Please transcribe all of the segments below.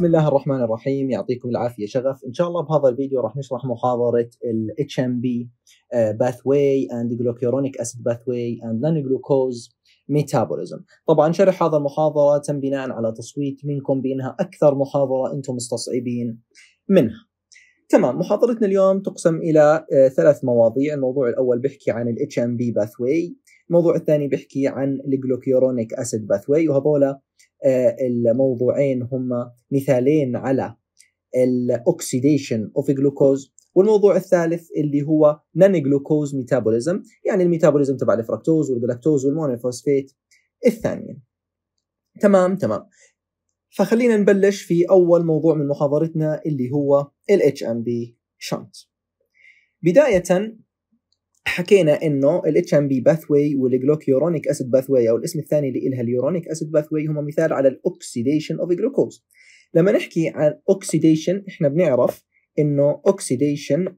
بسم الله الرحمن الرحيم يعطيكم العافيه شغف ان شاء الله بهذا الفيديو راح نشرح محاضره ال HMB آه، pathway and glucuronic acid pathway and non-glucose metabolism طبعا شرح هذا المحاضره تم بناء على تصويت منكم بانها اكثر محاضره انتم مستصعبين منها تمام محاضرتنا اليوم تقسم الى آه، ثلاث مواضيع الموضوع الاول بحكي عن ال HMB pathway الموضوع الثاني بيحكي عن الجلوكيورونيك اسيد باثوي وهذولا آه، الموضوعين هم مثالين على الاوكسيديشن اوف جلوكوز والموضوع الثالث اللي هو نان جلوكوز ميتابوليزم يعني الميتابوليزم تبع الفركتوز والجلاكتوز والمونوفوسفيت الثانيين تمام تمام فخلينا نبلش في اول موضوع من محاضرتنا اللي هو ال HMB شنت بدايه حكينا انه الاتش ام بي باثوي والجلوكيورونيك اسيد باثوي او الاسم الثاني اللي لها اليورونيك اسيد باثوي هم مثال على الاوكسيديشن اوف جلوكوز لما نحكي عن اوكسيديشن احنا بنعرف انه اوكسيديشن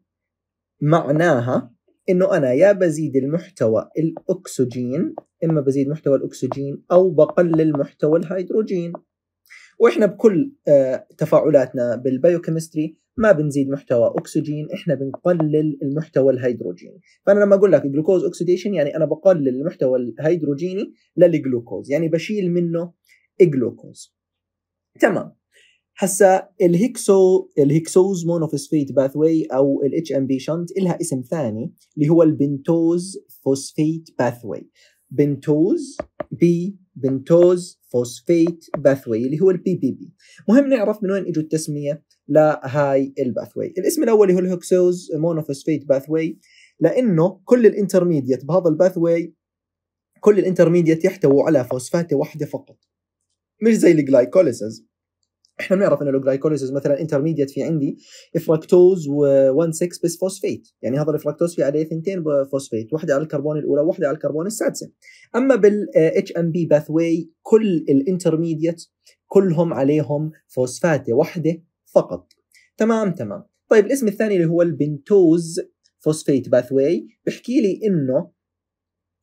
معناها انه انا يا بزيد المحتوى الاكسجين اما بزيد محتوى الاكسجين او بقلل محتوى الهيدروجين واحنا بكل آه، تفاعلاتنا بالبيوكيمستري ما بنزيد محتوى اكسجين احنا بنقلل المحتوى الهيدروجيني فانا لما اقول لك جلوكوز اوكسيديشن يعني انا بقلل المحتوى الهيدروجيني للجلوكوز يعني بشيل منه الجلوكوز تمام هسا الهيكسو الهيكسوز مونوفوسفيت باثوي او الاتش ام بي شنت لها اسم ثاني اللي هو البنتوز فوسفيت باثوي بنتوز بي بنتوز فوسفيت باثوي اللي هو البي بي بي مهم نعرف من وين اجوا التسميه لهاي الباثوي الاسم الاول هو الهوكسوز مونوفوسفيت باثوي لانه كل الانترميديت بهذا الباثوي كل الانترميديت يحتوي على فوسفات واحدة فقط مش زي الجلايكوليسز احنا بنعرف انه الجلايكوليسز مثلا انترميديت في عندي فركتوز و1,6 بس فوسفيت يعني هذا الفركتوز في عليه اثنتين فوسفيت واحده على الكربون الاولى واحده على الكربون السادسه اما بال اتش ام بي باثوي كل الانترميديت كلهم عليهم فوسفاتة واحده فقط تمام تمام طيب الاسم الثاني اللي هو البنتوز فوسفيت باثوي بحكي لي انه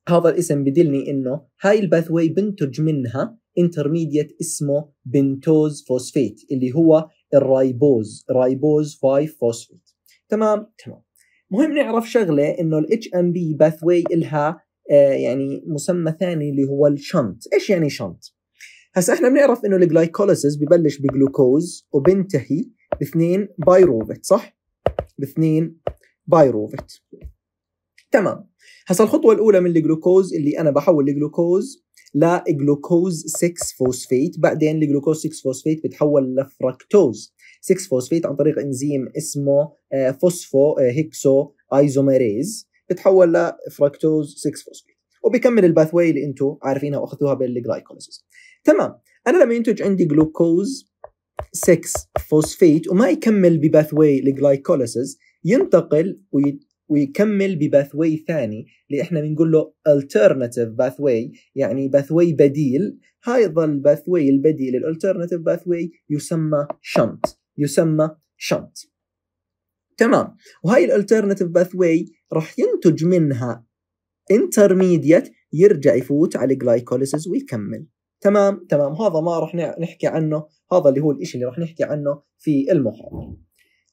هذا الاسم بدلني انه هاي الباثوي بنتج منها انترميديت اسمه بنتوز فوسفيت اللي هو الرايبوز رايبوز 5 فوسفيت تمام تمام مهم نعرف شغله انه الاتش ام بي باثوي الها آه يعني مسمى ثاني اللي هو الشنت ايش يعني شنت هسا احنا بنعرف انه الجلايكوليسيس ببلش بجلوكوز وبنتهي باثنين بايروفيت صح؟ باثنين بايروفيت تمام هسا الخطوه الاولى من الجلوكوز اللي انا بحول الجلوكوز لجلوكوز 6 فوسفيت بعدين الجلوكوز 6 فوسفيت بتحول لفركتوز 6 فوسفيت عن طريق انزيم اسمه فوسفو هيكسو ايزوميريز بتحول لفركتوز 6 فوسفيت وبيكمل الباثوي اللي انتم عارفينها واخذتوها بالجلايكوليسيس تمام انا لما ينتج عندي جلوكوز 6 فوسفيت وما يكمل بباثوي لجلايكوليسيس ينتقل وي... ويكمل بباثوي ثاني اللي احنا بنقول له alternative pathway يعني باثوي بديل هذا الباثوي البديل الالترناتيف باثوي يسمى شنت يسمى شنت تمام وهاي الالترناتيف باثوي راح ينتج منها انترميديت يرجع يفوت على الجلايكوليسيس ويكمل تمام تمام هذا ما راح نحكي عنه هذا اللي هو الشيء اللي راح نحكي عنه في المحاضرة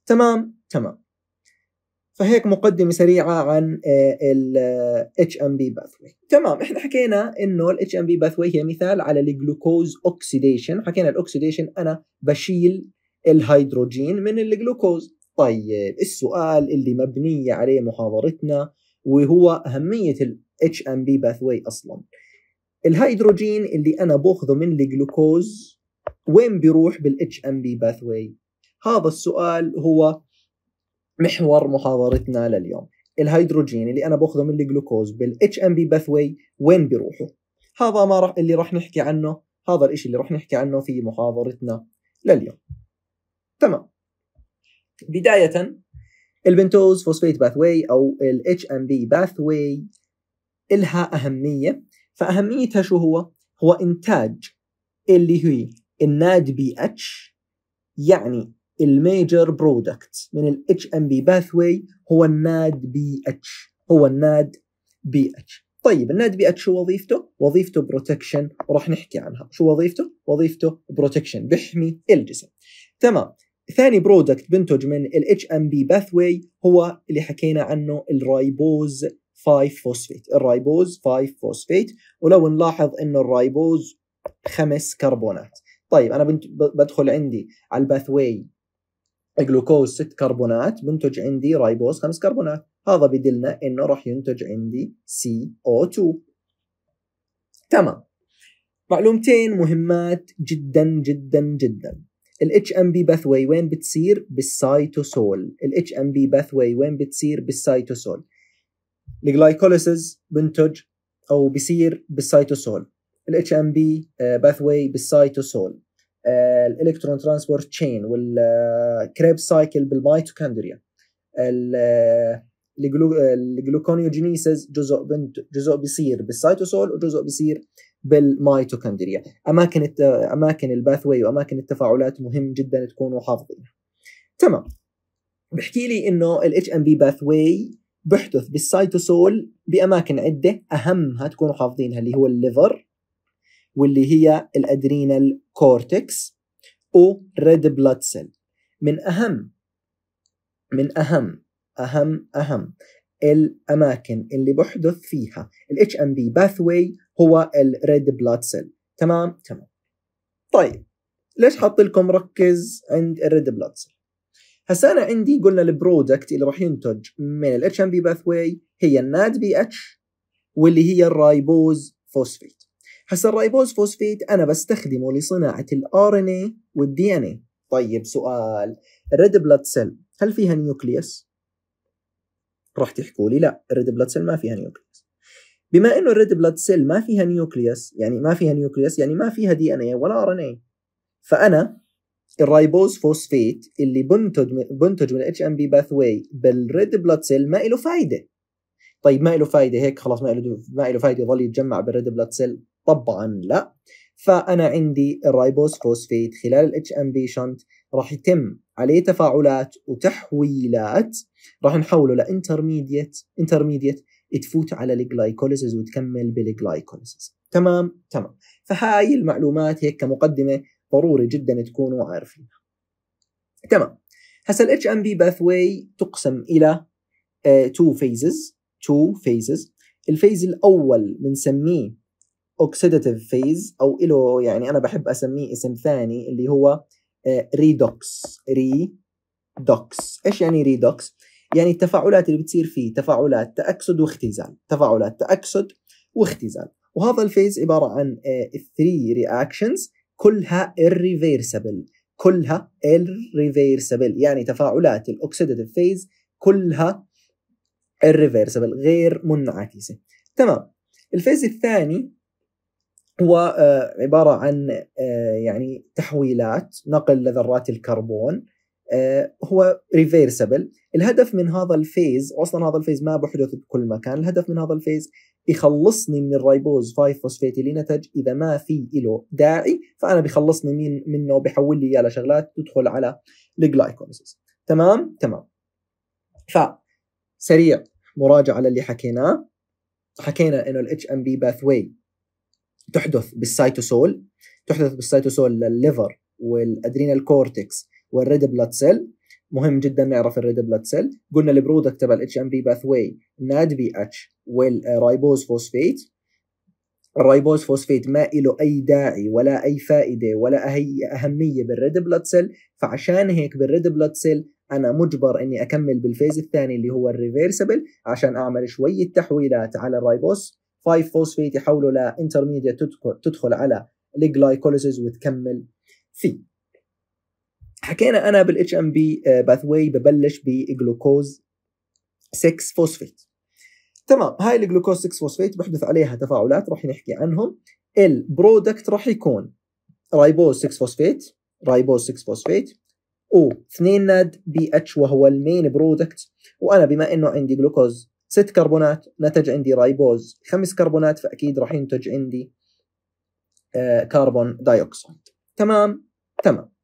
تمام تمام فهيك مقدمة سريعة عن آه، ال آه، HMB pathway تمام احنا حكينا انه ال HMB pathway هي مثال على الجلوكوز اوكسيديشن حكينا الاوكسيديشن انا بشيل الهيدروجين من الجلوكوز طيب السؤال اللي مبنية عليه محاضرتنا وهو اهميه الاتش ام بي باثوي اصلا الهيدروجين اللي انا باخذه من الجلوكوز وين بيروح بالاتش ام بي باثوي هذا السؤال هو محور محاضرتنا لليوم الهيدروجين اللي انا باخذه من الجلوكوز بالاتش ام بي باثوي وين بيروحوا هذا ما رح اللي راح نحكي عنه هذا الشيء اللي راح نحكي عنه في محاضرتنا لليوم تمام بداية البنتوز فوسفيت باثوي او الاتش ام بي باثوي الها اهميه فاهميتها شو هو؟ هو انتاج اللي هي الناد بي اتش يعني الميجر برودكت من الاتش ام بي باثوي هو الناد بي اتش هو الناد بي اتش طيب الناد بي اتش شو وظيفته؟ وظيفته بروتكشن وراح نحكي عنها، شو وظيفته؟ وظيفته بروتكشن بيحمي الجسم. تمام، ثاني برودكت بنتج من ال HMB pathway هو اللي حكينا عنه الرايبوز 5 فوسفيت الرايبوز 5 فوسفيت ولو نلاحظ انه الرايبوز خمس كربونات طيب انا بدخل عندي على الباثوي جلوكوز 6 كربونات بنتج عندي رايبوز 5 كربونات هذا بدلنا انه راح ينتج عندي CO2 تمام معلومتين مهمات جدا جدا جدا الاتش ام بي وين بتصير بالسايتوسول الاتش ام بي وين بتصير بالسايتوسول الجلايكوليسيز بنتج او بصير بالسايتوسول الاتش ام بي باثواي بالسايتوسول الالكترون ترانسبورت تشين والكريب سايكل آه، بالميتوكوندريا آه، آه، الجلوكونيوجينيسز جزء بنت جزء بيصير بالسايتوسول وجزء بيصير بالميتوكوندريا اماكن الت... اماكن الباثوي واماكن التفاعلات مهم جدا تكونوا حافظينها تمام بحكي لي انه الاتش ام بي باثوي بحدث بالسايتوسول باماكن عده اهمها تكونوا حافظينها اللي هو الليفر واللي هي الادرينال كورتكس وريد بلاد سيل من اهم من اهم اهم اهم الاماكن اللي بحدث فيها الاتش ام بي باثوي هو الريد بلاد سيل تمام تمام طيب ليش حاط لكم ركز عند الريد بلاد سيل هسه انا عندي قلنا البرودكت اللي راح ينتج من الاتش ام بي باثوي هي الناد بي اتش واللي هي الرايبوز فوسفيت هسه الرايبوز فوسفيت انا بستخدمه لصناعه الار ان اي والدي ان اي طيب سؤال الريد بلاد سيل هل فيها نيوكليوس راح تحكوا لي لا الريد بلاد سيل ما فيها نيوكليوس بما انه الريد بلاد سيل ما فيها نيوكليوس يعني ما فيها نيوكليوس يعني ما فيها دي ان اي ولا ار ان اي فانا الرايبوز فوسفيت اللي بنتج بنتج من الاتش ام بي باث واي بالريد بلاد سيل ما له فائده طيب ما له فائده هيك خلاص ما له ما له فائده يضل يتجمع بالريد بلاد سيل طبعا لا فانا عندي الرايبوز فوسفيت خلال الاتش ام بي شنت راح يتم عليه تفاعلات وتحويلات راح نحوله لانترميديت انترميديت تفوت على الجلايكوليسيس وتكمل بالجلايكوليسيس تمام تمام فهاي المعلومات هيك كمقدمه ضروري جدا تكونوا عارفينها تمام هسا الاتش ام بي باثوي تقسم الى تو فيزز تو فيزز الفيز الاول بنسميه اوكسيداتيف فيز او له يعني انا بحب اسميه اسم ثاني اللي هو ريدوكس آه، ريدوكس ايش يعني ريدوكس يعني التفاعلات اللي بتصير فيه تفاعلات تأكسد واختزال تفاعلات تأكسد واختزال وهذا الفيز عبارة عن 3 آه، رياكشنز كلها irreversible كلها irreversible يعني تفاعلات الاوكسيداتيف فيز كلها irreversible غير منعكسة تمام الفيز الثاني هو آه، عبارة عن آه، يعني تحويلات نقل لذرات الكربون آه، هو ريفيرسبل الهدف من هذا الفيز اصلا هذا الفيز ما بحدث بكل مكان الهدف من هذا الفيز يخلصني من الرايبوز 5 فوسفيت اللي نتج اذا ما في له داعي فانا بيخلصني من منه وبيحول لي اياه لشغلات تدخل على الجلايكوليسيس تمام تمام ف سريع مراجعه للي حكيناه حكينا انه الاتش ام بي باثوي تحدث بالسيتوسول تحدث بالسيتوسول للليفر والادرينال كورتكس والريد بلاد سيل مهم جدا نعرف الريد بلاد سيل قلنا البرودكت تبع الاتش ام بي باث واي ناد بي اتش والرايبوز فوسفيت الرايبوز فوسفيت ما له اي داعي ولا اي فائده ولا اي اهميه بالريد بلاد سيل فعشان هيك بالريد بلاد سيل انا مجبر اني اكمل بالفيز الثاني اللي هو الريفيرسبل عشان اعمل شويه تحويلات على الرايبوز 5 فوسفيت يحوله لانترميديا تدخل على الجلايكوليسيز وتكمل فيه حكينا انا بالاتش ام بي باث واي ببلش بجلوكوز 6 فوسفيت تمام هاي الجلوكوز 6 فوسفيت بحدث عليها تفاعلات راح نحكي عنهم البرودكت راح يكون رايبوز 6 فوسفيت رايبوز 6 فوسفيت و2 ناد بي اتش وهو المين برودكت وانا بما انه عندي جلوكوز 6 كربونات نتج عندي رايبوز 5 كربونات فاكيد راح ينتج عندي كربون آه، دايوكسيد تمام تمام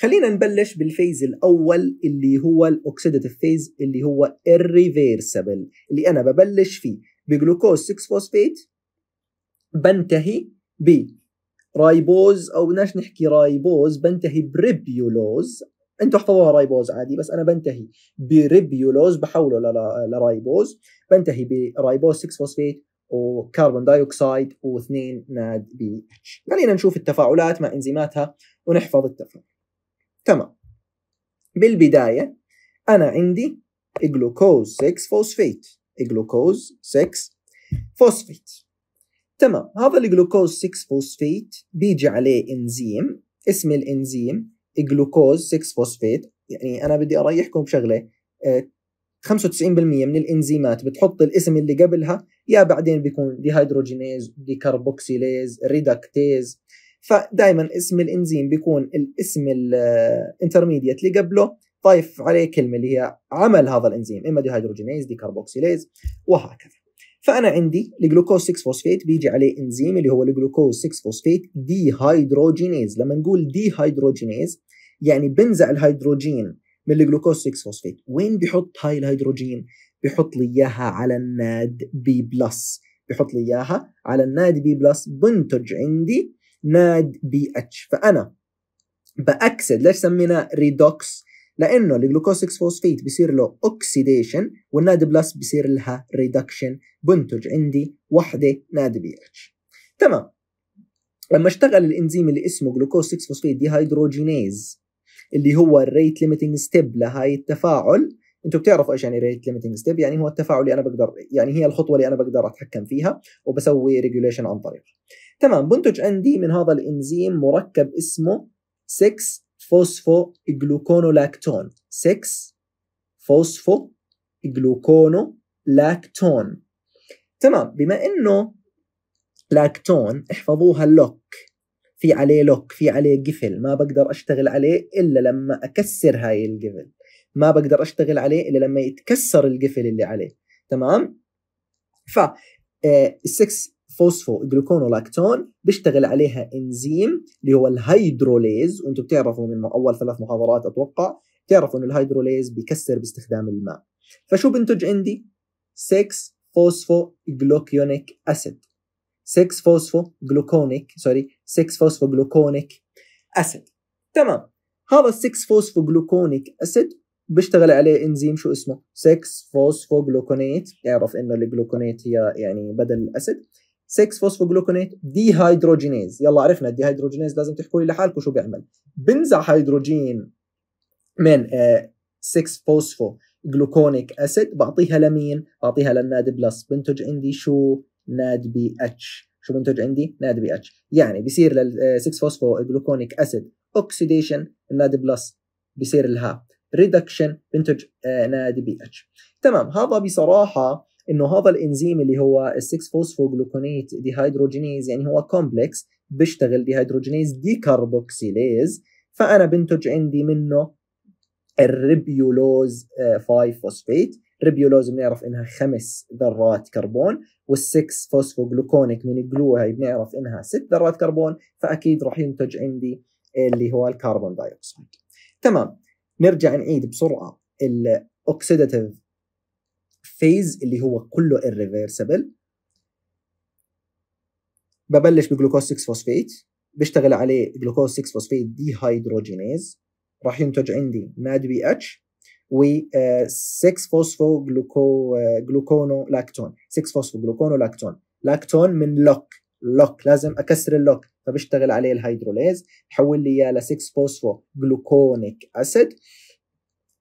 خلينا نبلش بالفيز الاول اللي هو الاوكسيداتيف فيز اللي هو الريفيرسبل اللي انا ببلش فيه بجلوكوز 6 فوسفيت بنتهي ب رايبوز او بدناش نحكي رايبوز بنتهي بريبيولوز انتوا احفظوها رايبوز عادي بس انا بنتهي بريبيولوز بحوله لرايبوز بنتهي برايبوز 6 فوسفيت وكربون دايوكسيد واثنين ناد بي اتش خلينا نشوف التفاعلات مع انزيماتها ونحفظ التفاعل تمام بالبداية أنا عندي جلوكوز 6 فوسفيت جلوكوز 6 فوسفيت تمام هذا الجلوكوز 6 فوسفيت بيجي عليه انزيم اسم الانزيم جلوكوز 6 فوسفيت يعني انا بدي اريحكم بشغله 95% آه، من الانزيمات بتحط الاسم اللي قبلها يا بعدين بيكون ديهايدروجينيز ديكربوكسيليز ريداكتيز فدائما اسم الانزيم بيكون الاسم الانترميديت اللي قبله ضايف عليه كلمه اللي هي عمل هذا الانزيم اما ديهيدروجينيز ديكربوكسيليز وهكذا فانا عندي الجلوكوز 6 فوسفيت بيجي عليه انزيم اللي هو الجلوكوز 6 فوسفيت ديهيدروجينيز لما نقول ديهيدروجينيز يعني بنزع الهيدروجين من الجلوكوز 6 فوسفيت وين بيحط هاي الهيدروجين بيحط لي اياها على الناد بي بلس بيحط لي اياها على الناد بي بلس بنتج عندي ناد بي اتش فانا باكسد ليش سميناه ريدوكس لانه الجلوكوز 6 فوسفيت بيصير له اوكسيديشن والناد بلس بيصير لها ريدكشن بنتج عندي وحده ناد بي اتش تمام لما اشتغل الانزيم اللي اسمه جلوكوز 6 فوسفيت هيدروجينيز اللي هو الريت ليميتنج ستيب لهي التفاعل انتم بتعرفوا ايش يعني ريت ليميتنج ستيب يعني هو التفاعل اللي انا بقدر يعني هي الخطوه اللي انا بقدر اتحكم فيها وبسوي ريجوليشن عن طريقها تمام بنتج عندي من هذا الإنزيم مركب اسمه 6 فوسفو جلوكونولاكتون 6 فوسفو جلوكونولاكتون تمام بما انه لاكتون احفظوها لوك في عليه لوك في عليه قفل ما بقدر اشتغل عليه الا لما اكسر هاي القفل ما بقدر اشتغل عليه الا لما يتكسر القفل اللي عليه تمام ف 6 آه، فوسفو جلوكونولاكتون بيشتغل عليها انزيم اللي هو الهيدروليز وانتم بتعرفوا من اول ثلاث محاضرات اتوقع بتعرفوا انه الهيدروليز بيكسر باستخدام الماء فشو بنتج عندي 6 فوسفو جلوكيونيك اسيد 6 فوسفو جلوكونيك سوري 6 فوسفو جلوكونيك اسيد تمام هذا 6 فوسفو جلوكونيك اسيد بيشتغل عليه انزيم شو اسمه 6 فوسفو جلوكونيت يعرف انه الجلوكونيت هي يعني بدل الاسيد 6 فوسفوجلوكونات دي هيدروجينيز يلا عرفنا الدي هيدروجينيز لازم تحكوا لي لحالكم شو بيعمل بنزع هيدروجين من 6 آه، فوسفو جلوكونيك اسيد بعطيها لمين بعطيها للناد بلس بنتج عندي شو ناد بي اتش شو بنتج عندي ناد بي اتش يعني بصير لل 6 آه، فوسفو جلوكونيك اسيد اوكسيديشن الناد بلس بصير لها ريدكشن بنتج آه، ناد بي اتش تمام هذا بصراحه انه هذا الانزيم اللي هو 6 فوسفوجلوكونيت ديهيدروجينيز يعني هو كومبلكس بيشتغل ديهيدروجينيز ديكربوكسيليز فانا بنتج عندي منه الريبيولوز 5 آه، فوسفيت ريبيولوز بنعرف انها خمس ذرات كربون وال6 فوسفوجلوكونيك من هاي بنعرف انها ست ذرات كربون فاكيد راح ينتج عندي اللي هو الكربون دايوكسيد تمام نرجع نعيد بسرعه الاوكسيداتيف فيز اللي هو كله irreversible ببلش بجلوكوز 6 فوسفيت بشتغل عليه جلوكوز 6 فوسفيت دي هيدروجينيز راح ينتج عندي ناد بي اتش و 6 فوسفو جلوكو جلوكونو لاكتون 6 فوسفو جلوكونو لاكتون لاكتون من لوك لوك لازم اكسر اللوك فبشتغل عليه الهيدروليز حول لي اياه ل 6 فوسفو جلوكونيك اسيد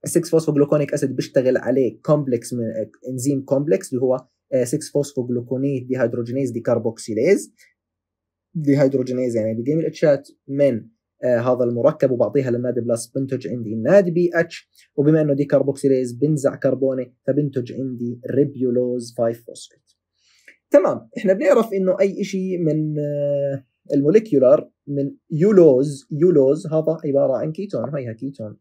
6 فوسفوجلوكونيك اسيد بيشتغل عليه كومبلكس من انزيم كومبلكس اللي هو 6 فوسفوجلوكونيت ديهيدروجينيز دي كاربوكسيليز ديهيدروجينيز يعني بيجيب الاتشات من آه، هذا المركب وبعطيها للنادي بلس بنتج عندي النادي بي اتش وبما انه دي كاربوكسيليز بنزع كربوني فبنتج عندي ريبيولوز 5 فوسفيت تمام احنا بنعرف انه اي شيء من آه، الموليكيولر من يولوز يولوز هذا عباره عن كيتون هيها كيتون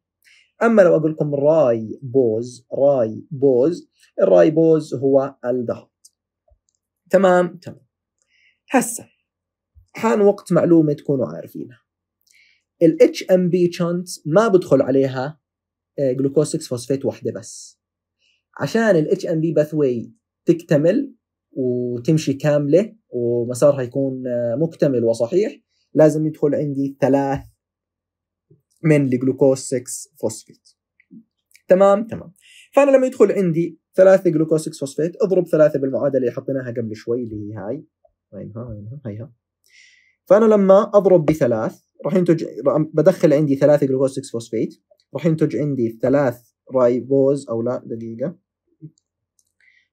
أما لو أقول لكم راي بوز راي بوز الراي بوز هو الظهر تمام تمام هسه حان وقت معلومة تكونوا عارفينها ال بي chunts ما بدخل عليها جلوكوز 6 فوسفيت واحدة بس عشان ال بي باثوي تكتمل وتمشي كاملة ومسارها يكون آه، مكتمل وصحيح لازم يدخل عندي ثلاث من الجلوكوز 6 فوسفيت تمام تمام فانا لما يدخل عندي 3 جلوكوز 6 فوسفيت اضرب 3 بالمعادله اللي حطيناها قبل شوي اللي هي هاي وينها وينها هيها فانا لما اضرب بثلاث راح ينتج بدخل عندي 3 جلوكوز 6 فوسفيت راح ينتج عندي ثلاث رايبوز او لا دقيقه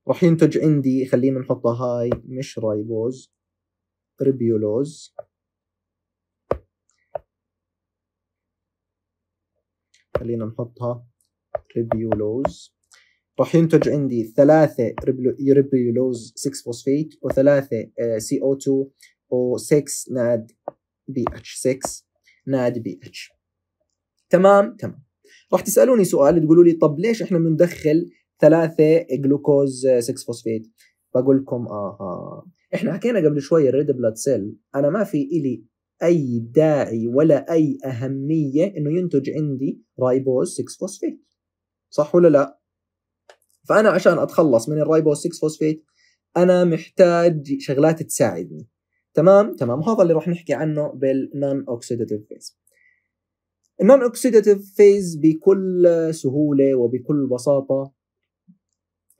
راح ينتج عندي خلينا نحطها هاي مش رايبوز ريبيولوز خلينا نحطها ريبيولوز راح ينتج عندي ثلاثة ريبيولوز 6 فوسفيت وثلاثة سي او 2 و6 ناد بي اتش 6 ناد بي اتش تمام تمام راح تسالوني سؤال تقولوا لي طب ليش احنا بندخل ثلاثة جلوكوز 6 فوسفيت بقول لكم اها احنا حكينا قبل شوي الريد بلاد سيل انا ما في الي اي داعي ولا اي اهميه انه ينتج عندي رايبوز 6 فوسفيت صح ولا لا فانا عشان اتخلص من الرايبوز 6 فوسفيت انا محتاج شغلات تساعدني تمام تمام هذا اللي راح نحكي عنه بالنون اوكسيداتيف فيز النون اوكسيداتيف فيز بكل سهوله وبكل بساطه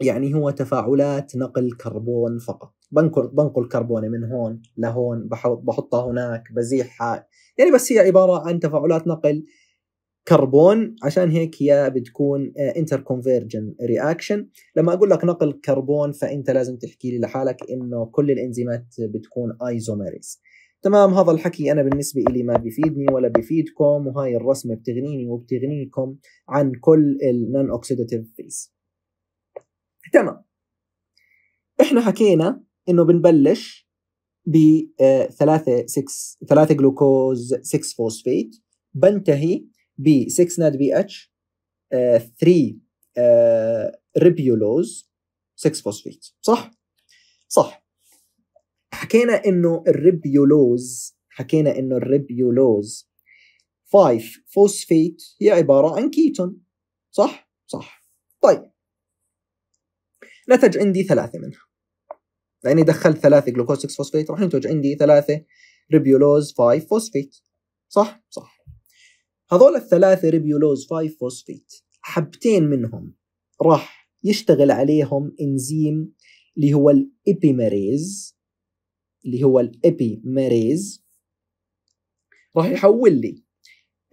يعني هو تفاعلات نقل كربون فقط بنقل بنقل كربوني من هون لهون بحط بحطها هناك بزيحها يعني بس هي عباره عن تفاعلات نقل كربون عشان هيك هي بتكون انتر كونفيرجن رياكشن لما اقول لك نقل كربون فانت لازم تحكي لي لحالك انه كل الانزيمات بتكون ايزوميريز تمام هذا الحكي انا بالنسبه لي ما بيفيدني ولا بيفيدكم وهاي الرسمه بتغنيني وبتغنيكم عن كل النون اوكسيداتيف فيز تمام احنا حكينا انه بنبلش ب 3 6 3 جلوكوز 6 فوسفيت بنتهي ب 6 ناد بي اتش 3 ريبيولوز 6 فوسفيت صح؟ صح حكينا انه الريبيولوز حكينا انه الريبيولوز 5 فوسفيت هي عباره عن كيتون صح؟ صح طيب نتج عندي ثلاثة منها لأني دخلت ثلاثة جلوكوز 6 فوسفيت راح ينتج عندي ثلاثة ريبيولوز 5 فوسفيت صح؟ صح هذول الثلاثة ريبيولوز 5 فوسفيت حبتين منهم راح يشتغل عليهم انزيم اللي هو الابيماريز اللي هو الابيماريز راح يحول لي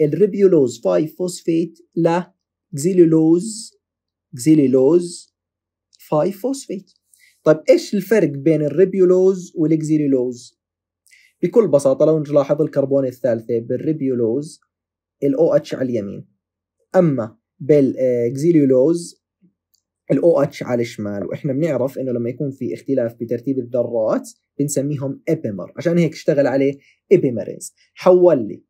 الريبيولوز 5 فوسفيت ل لكزيلولوز 5 فوسفيت طيب ايش الفرق بين الريبيولوز والاكزيلولوز بكل بساطه لو نلاحظ الكربون الثالثه بالريبيولوز الاو اتش على اليمين اما بالاكزيلولوز الاو اتش على الشمال واحنا بنعرف انه لما يكون في اختلاف بترتيب الذرات بنسميهم ايبيمر عشان هيك اشتغل عليه ايبيمريز حول لي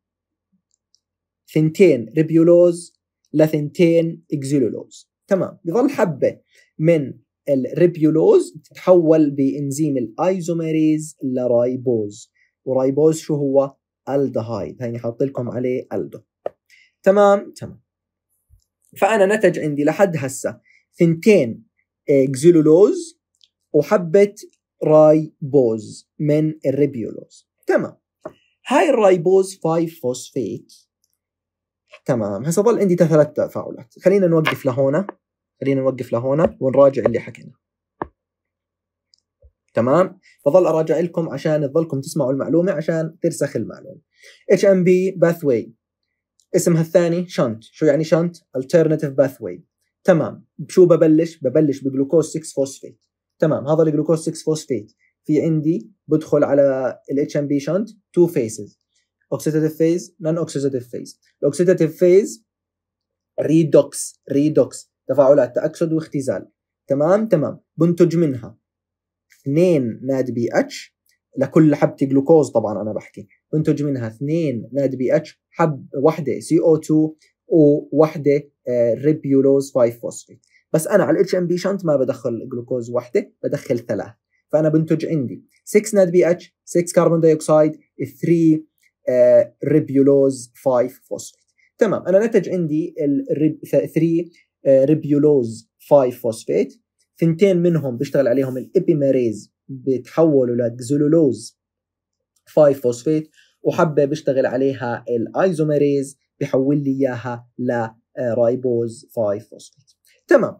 ثنتين ريبيولوز لثنتين اكزيلولوز تمام بضل حبه من الريبيولوز تتحول بانزيم الايزوميريز لرايبوز ورايبوز شو هو الدهايد هيني حاط لكم عليه الدو تمام تمام فانا نتج عندي لحد هسه ثنتين اكزيلولوز وحبه رايبوز من الريبيولوز تمام هاي الرايبوز 5 فوسفيت تمام هسه ظل عندي ثلاث تفاعلات خلينا نوقف لهون خلينا نوقف لهنا ونراجع اللي حكيناه تمام بضل اراجع لكم عشان تضلكم تسمعوا المعلومه عشان ترسخ المعلومه اتش ام بي باثوي اسمها الثاني شنت شو يعني شنت الترناتيف باثوي تمام بشو ببلش ببلش بجلوكوز 6 فوسفيت تمام هذا الجلوكوز 6 فوسفيت في عندي بدخل على الاتش ام بي شنت تو فيسز اوكسيداتيف فيز نون اوكسيداتيف فيز الاوكسيداتيف فيز ريدوكس ريدوكس تفاعلات تأكسد واختزال تمام تمام بنتج منها 2 ناد بي اتش لكل حبة جلوكوز طبعا أنا بحكي بنتج منها 2 ناد بي اتش حب واحدة سي او 2 وواحدة آه، ريبيولوز 5 فوسفيت بس أنا على الاتش ام بي شنت ما بدخل جلوكوز واحدة بدخل ثلاث فأنا بنتج عندي 6 ناد بي اتش 6 كربون دايوكسيد 3 ريبيولوز 5 فوسفيت تمام انا نتج عندي 3 ريبيولوز 5 فوسفيت ثنتين منهم بيشتغل عليهم الابيميريز بتحولوا لجزلولوز 5 فوسفيت وحبه بيشتغل عليها الايزوميريز بيحول لي اياها لرايبوز 5 فوسفيت تمام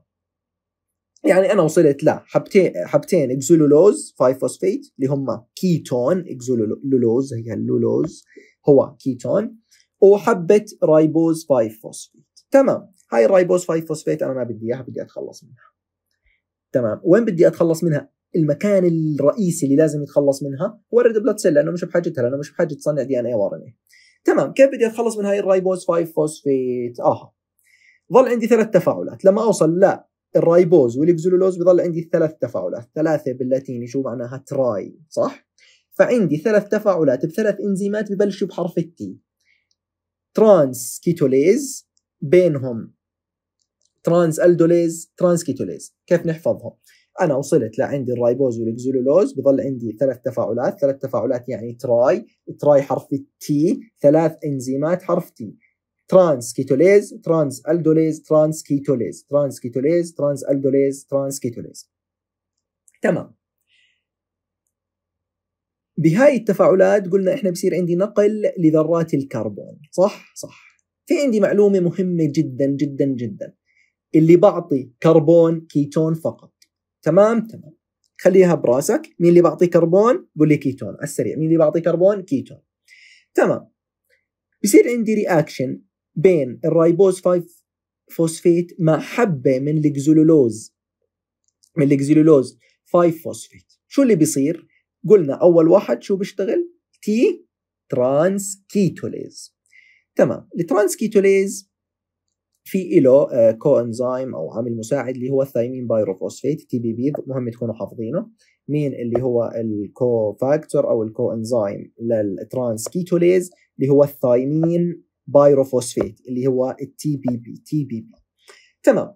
يعني انا وصلت لحبتين حبتين اكزولولوز 5 فوسفيت اللي هم كيتون اكزولولوز هي اللولوز هو كيتون وحبه رايبوز 5 فوسفيت تمام هاي الرايبوز 5 فوسفيت انا ما بدي اياها بدي اتخلص منها تمام وين بدي اتخلص منها المكان الرئيسي اللي لازم يتخلص منها هو الريد بلاد سيل لانه مش بحاجتها لانه مش بحاجه تصنع دي ان اي وار ان اي تمام كيف بدي اتخلص من هاي الرايبوز 5 فوسفيت اها ظل عندي ثلاث تفاعلات لما اوصل لا الرايبوز والاكزولولوز بضل عندي ثلاث تفاعلات ثلاثه باللاتيني شو معناها تراي صح فعندي ثلاث تفاعلات بثلاث انزيمات ببلشوا بحرف التي ترانس كيتوليز بينهم ترانس الدوليز ترانس كيتوليز كيف نحفظهم انا وصلت لعندي الرايبوز والاكزيلولوز بظل عندي ثلاث تفاعلات ثلاث تفاعلات يعني تراي تراي حرف تي ثلاث انزيمات حرف تي ترانس كيتوليز ترانس الدوليز ترانس كيتوليز ترانس كيتوليز ترانس الدوليز ترانس كيتوليز تمام بهاي التفاعلات قلنا احنا بصير عندي نقل لذرات الكربون صح صح في عندي معلومه مهمه جدا جدا جدا اللي بعطي كربون كيتون فقط تمام تمام خليها براسك مين اللي بعطي كربون قول لي كيتون على السريع مين اللي بعطي كربون كيتون تمام بصير عندي رياكشن بين الرايبوز 5 فوسفيت مع حبه من الجزولولوز من الجزولولوز 5 فوسفيت شو اللي بيصير قلنا اول واحد شو بيشتغل تي ترانس كيتوليز تمام الترانس كيتوليز في له انزيم آه، او عامل مساعد اللي هو الثايمين بايروفوسفيت تي بي بي مهم تكونوا حافظينه مين اللي هو الكو فاكتور او الكو انزيم للترانس كيتوليز اللي هو الثايمين بايروفوسفيت اللي هو التي بي بي تي بي بي تمام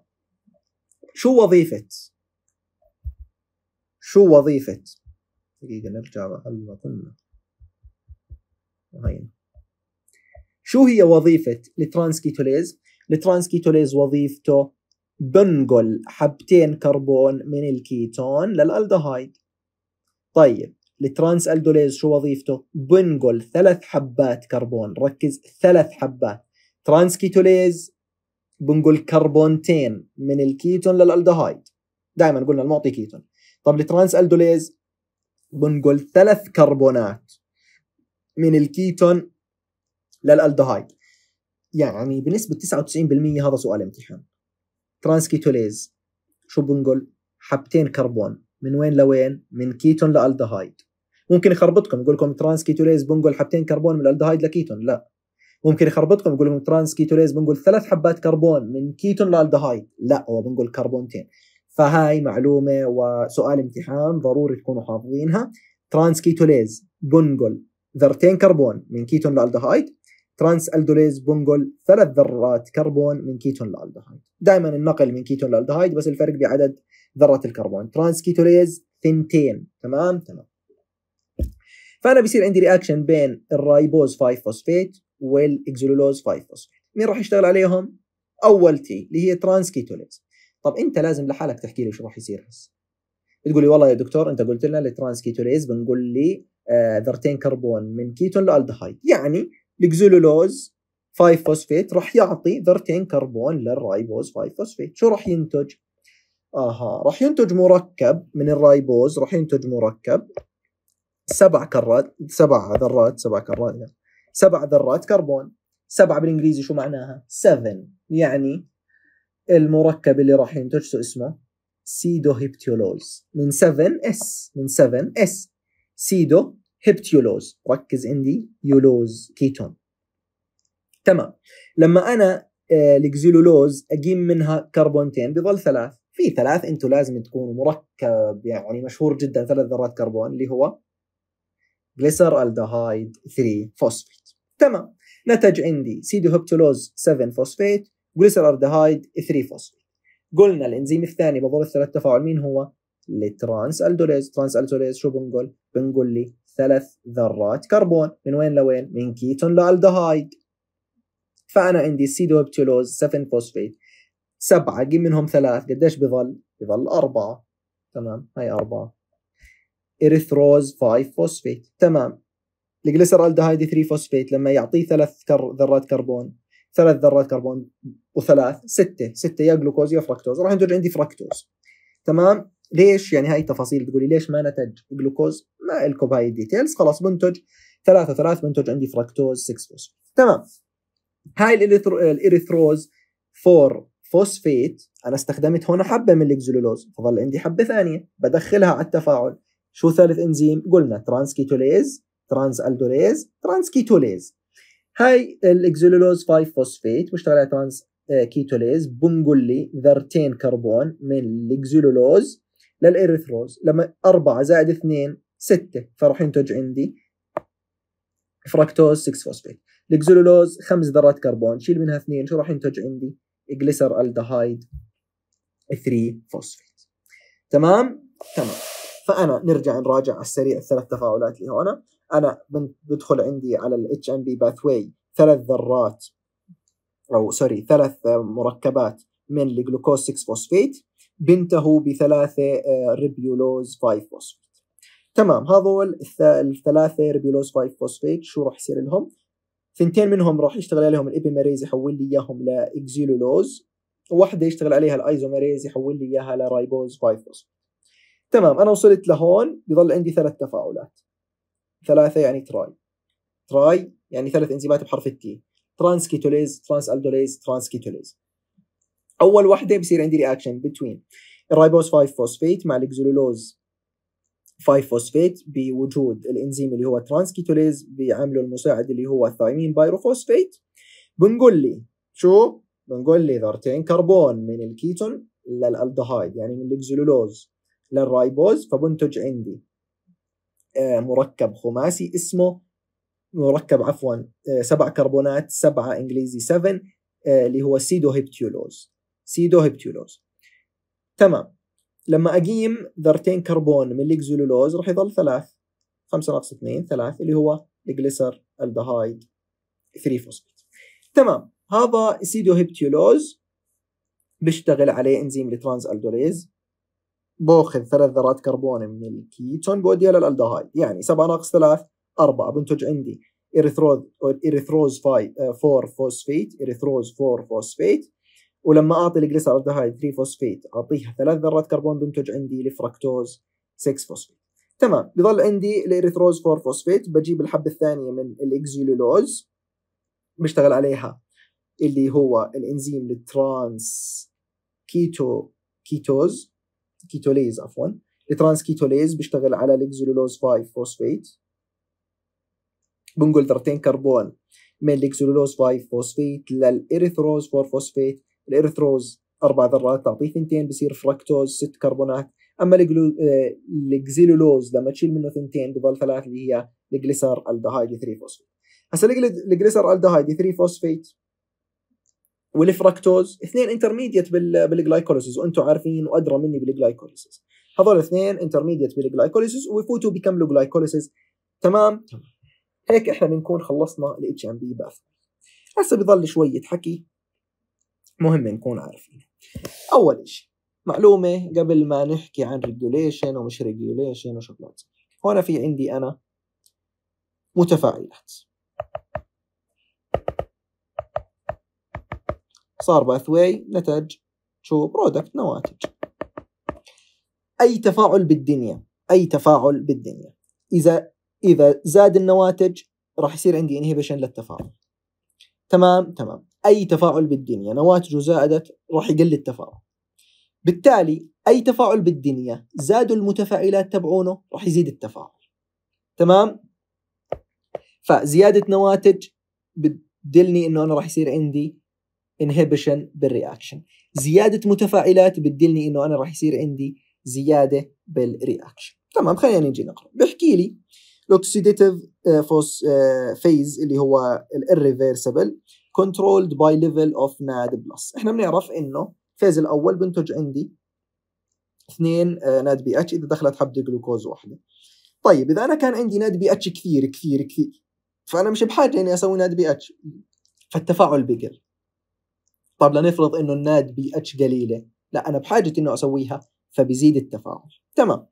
شو وظيفة شو وظيفة دقيقة نرجع محل ما كنا هاي شو هي وظيفة الترانس كيتوليز الترانس كيتوليز وظيفته بنقل حبتين كربون من الكيتون للالدهايد طيب الترانس الدوليز شو وظيفته بنقل ثلاث حبات كربون ركز ثلاث حبات ترانس كيتوليز بنقل كربونتين من الكيتون للالدهايد دائما قلنا المعطي كيتون طب الترانس الدوليز بنقل ثلاث كربونات من الكيتون للالدهايد يعني بنسبة 99% هذا سؤال امتحان ترانس كيتوليز شو بنقول حبتين كربون من وين لوين من كيتون لالدهايد ممكن يخربطكم يقول لكم ترانس كيتوليز بنقول حبتين كربون من الالدهايد لكيتون لا ممكن يخربطكم يقول لكم ترانس كيتوليز بنقول ثلاث حبات كربون من كيتون لالدهايد لا هو بنقول كربونتين فهاي معلومه وسؤال امتحان ضروري تكونوا حافظينها ترانس كيتوليز بنقول ذرتين كربون من كيتون لالدهايد ترانس الدوليز بونجول ثلاث ذرات كربون من كيتون لالدهايد دائما النقل من كيتون لالدهايد بس الفرق بعدد ذرات الكربون ترانس كيتوليز ثنتين تمام تمام فانا بيصير عندي رياكشن بين الرايبوز 5 فوسفيت والاكزولولوز 5 فوسفيت مين راح يشتغل عليهم اول تي اللي هي ترانس كيتوليز طب انت لازم لحالك تحكي لي شو راح يصير هسه بتقول لي والله يا دكتور انت قلت لنا الترانس كيتوليز بنقول لي آه، ذرتين كربون من كيتون لالدهايد يعني الكزولولوز 5 فوسفيت راح يعطي ذرتين كربون للرايبوز 5 فوسفيت شو راح ينتج اها راح ينتج مركب من الرايبوز راح ينتج مركب سبع كرات سبع ذرات سبع كرات يعني سبع ذرات كربون سبعة بالانجليزي شو معناها 7 يعني المركب اللي راح ينتج شو اسمه سيدو هيبتيولوز من 7 اس من 7 اس سيدو هبتيولوز ركز عندي يولوز كيتون تمام لما انا الاكزيلولوز آه، اجيب منها كربونتين بضل ثلاث في ثلاث انتم لازم تكونوا مركب يعني مشهور جدا ثلاث ذرات كربون اللي هو جليسر الدهايد 3 فوسفيت تمام نتج عندي سيدو هبتولوز 7 فوسفيت جليسر الدهايد 3 فوسفيت قلنا الانزيم الثاني بظل الثلاث تفاعل مين هو؟ الترانس الدوليز ترانس الدوليز شو بنقول؟ بنقول لي ثلاث ذرات كربون من وين لوين؟ من كيتون لالدهايد فأنا عندي سيدوبتيلوز 7 فوسفيت سبعة جيب منهم ثلاث قديش بظل؟ بظل أربعة تمام هاي أربعة إريثروز 5 فوسفيت تمام الجليسرالدهايد 3 فوسفيت لما يعطيه ثلاث كر... ذرات كربون ثلاث ذرات كربون وثلاث ستة ستة يا جلوكوز يا فركتوز راح ينتج عندي فركتوز تمام ليش يعني هاي تفاصيل بتقولي ليش ما نتج جلوكوز ما لكم هاي الديتيلز خلاص بنتج ثلاثة ثلاث بنتج عندي فركتوز 6 فوسفيت تمام هاي الاريثروز 4 فوسفيت انا استخدمت هون حبه من الاكزلولوز فظل عندي حبه ثانيه بدخلها على التفاعل شو ثالث انزيم قلنا ترانس كيتوليز ترانس الدوليز كيتوليز هاي الاكزلولوز 5 فوسفيت بشتغل على ترانس آه، كيتوليز بنقول لي ذرتين كربون من الاكزلولوز للإريثروز لما 4 زائد 2 6 فراح ينتج عندي فركتوز 6 فوسفيت الكزولولوز خمس ذرات كربون شيل منها اثنين شو راح ينتج عندي جليسر الدهايد 3 فوسفيت تمام تمام فانا نرجع نراجع على السريع الثلاث تفاعلات اللي هنا انا بدخل عندي على الاتش ام بي باثوي ثلاث ذرات او سوري ثلاث مركبات من الجلوكوز 6 فوسفيت بنته بثلاثة آه، ريبيولوز 5 فوسفيت تمام هذول الثلاثة ريبيولوز 5 فوسفيت شو راح يصير لهم؟ ثنتين منهم راح يشتغل عليهم الابيميريز يحول لي اياهم لاكزيلولوز وواحدة يشتغل عليها الايزوميريز يحول لي اياها لرايبوز 5 فوسفيت تمام انا وصلت لهون بضل عندي ثلاث تفاعلات ثلاثة يعني تراي تراي يعني ثلاث انزيمات بحرف التي ترانس كيتوليز ترانس الدوليز ترانس كيتوليز اول واحده بصير عندي رياكشن بتوين الرايبوز 5 فوسفيت مع الاكزولولوز 5 فوسفيت بوجود الانزيم اللي هو كيتوليز بعمله المساعد اللي هو الثايمين بايروفوسفيت بنقول لي شو بنقول لي ذرتين كربون من الكيتون للالدهايد يعني من الاكزولولوز للرايبوز فبنتج عندي آه، مركب خماسي اسمه مركب عفوا آه، سبع كربونات سبعة انجليزي 7 آه، اللي هو سيدو هيبتيولوز سيدو هبتيولوز تمام لما اقيم ذرتين كربون من الاكزولولوز راح يظل ثلاث 5 ناقص 2 ثلاث اللي هو الجليسر الدهايد 3 فوسفيت تمام هذا سيدو هبتيولوز بيشتغل عليه انزيم الترانز الدوليز باخذ ثلاث ذرات كربون من الكيتون بودي للالدهايد يعني 7 ناقص 3 4 بنتج عندي اريثروز اريثروز 4 فوسفيت اريثروز 4 فوسفيت ولما اعطي الجليسرالدهايد 3 فوسفيت اعطيها ثلاث ذرات كربون بنتج عندي الفركتوز 6 فوسفيت تمام بظل عندي الاريثروز 4 فوسفيت بجيب الحبه الثانيه من الاكزيلولوز بشتغل عليها اللي هو الانزيم الترانس كيتو كيتوز كيتوليز عفوا الترانس كيتوليز بشتغل على الاكزيلولوز 5 فوسفيت بنقول ذرتين كربون من الاكزيلولوز 5 فوسفيت للاريثروز 4 فوسفيت الاريثروز اربع ذرات تعطيه ثنتين بصير فركتوز ست كربونات اما الجزيلولوز آه، لما تشيل منه ثنتين بضل ثلاث اللي هي الجليسر الدهايد 3 فوسفيت هسه الجليسر الدهايد 3 فوسفيت والفركتوز اثنين انترميديت بالجلايكوليسيس وانتم عارفين وادرى مني بالجلايكوليسيس هذول اثنين انترميديت بالجلايكوليسيس ويفوتوا بيكملوا جلايكوليسيس تمام هيك احنا بنكون خلصنا الاتش ام بي باث هسه بضل شويه حكي مهم نكون عارفين اول شيء معلومه قبل ما نحكي عن ريجوليشن ومش ريجوليشن وشغلات هون في عندي انا متفاعلات صار باث واي نتج شو برودكت نواتج اي تفاعل بالدنيا اي تفاعل بالدنيا اذا اذا زاد النواتج راح يصير عندي انهبيشن للتفاعل تمام تمام أي تفاعل بالدنيا نواتجه زادت راح يقل التفاعل بالتالي أي تفاعل بالدنيا زادوا المتفاعلات تبعونه راح يزيد التفاعل تمام فزيادة نواتج بتدلني انه انا راح يصير عندي انهبيشن بالرياكشن زيادة متفاعلات بتدلني انه انا راح يصير عندي زيادة بالرياكشن تمام خلينا نجي نقرأ بحكي لي الاوكسيديتيف فوس فيز اللي هو الريفيرسبل controlled by level of NAD+. احنا بنعرف انه الفيز الاول بنتج عندي اثنين ناد بي اتش اذا دخلت حبه جلوكوز واحده طيب اذا انا كان عندي ناد بي اتش كثير كثير كثير فانا مش بحاجه اني اسوي ناد بي اتش فالتفاعل بقل طب لنفرض انه الناد بي اتش قليله لا انا بحاجه انه اسويها فبزيد التفاعل تمام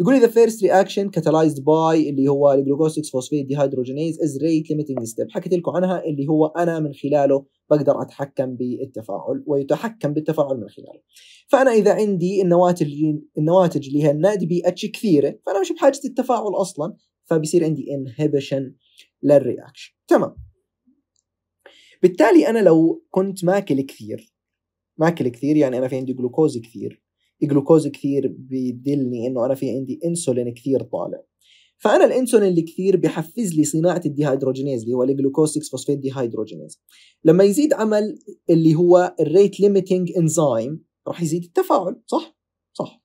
يقول لي the first reaction catalyzed by اللي هو الجلوكوز 6 فوسفيت هيدروجينيز از ريت ليميتنج ستيب حكيت لكم عنها اللي هو انا من خلاله بقدر اتحكم بالتفاعل ويتحكم بالتفاعل من خلاله فانا اذا عندي النواتج النواتج اللي هي النادي بي اتش كثيره فانا مش بحاجه التفاعل اصلا فبصير عندي انهبيشن للرياكشن تمام بالتالي انا لو كنت ماكل كثير ماكل كثير يعني انا في عندي جلوكوز كثير الجلوكوز كثير بيدلني انه انا في عندي انسولين كثير طالع فانا الانسولين اللي كثير بحفز لي صناعه الديهيدروجينيز اللي هو الجلوكوز 6 فوسفيت ديهيدروجينيز لما يزيد عمل اللي هو الريت ليميتنج انزيم راح يزيد التفاعل صح صح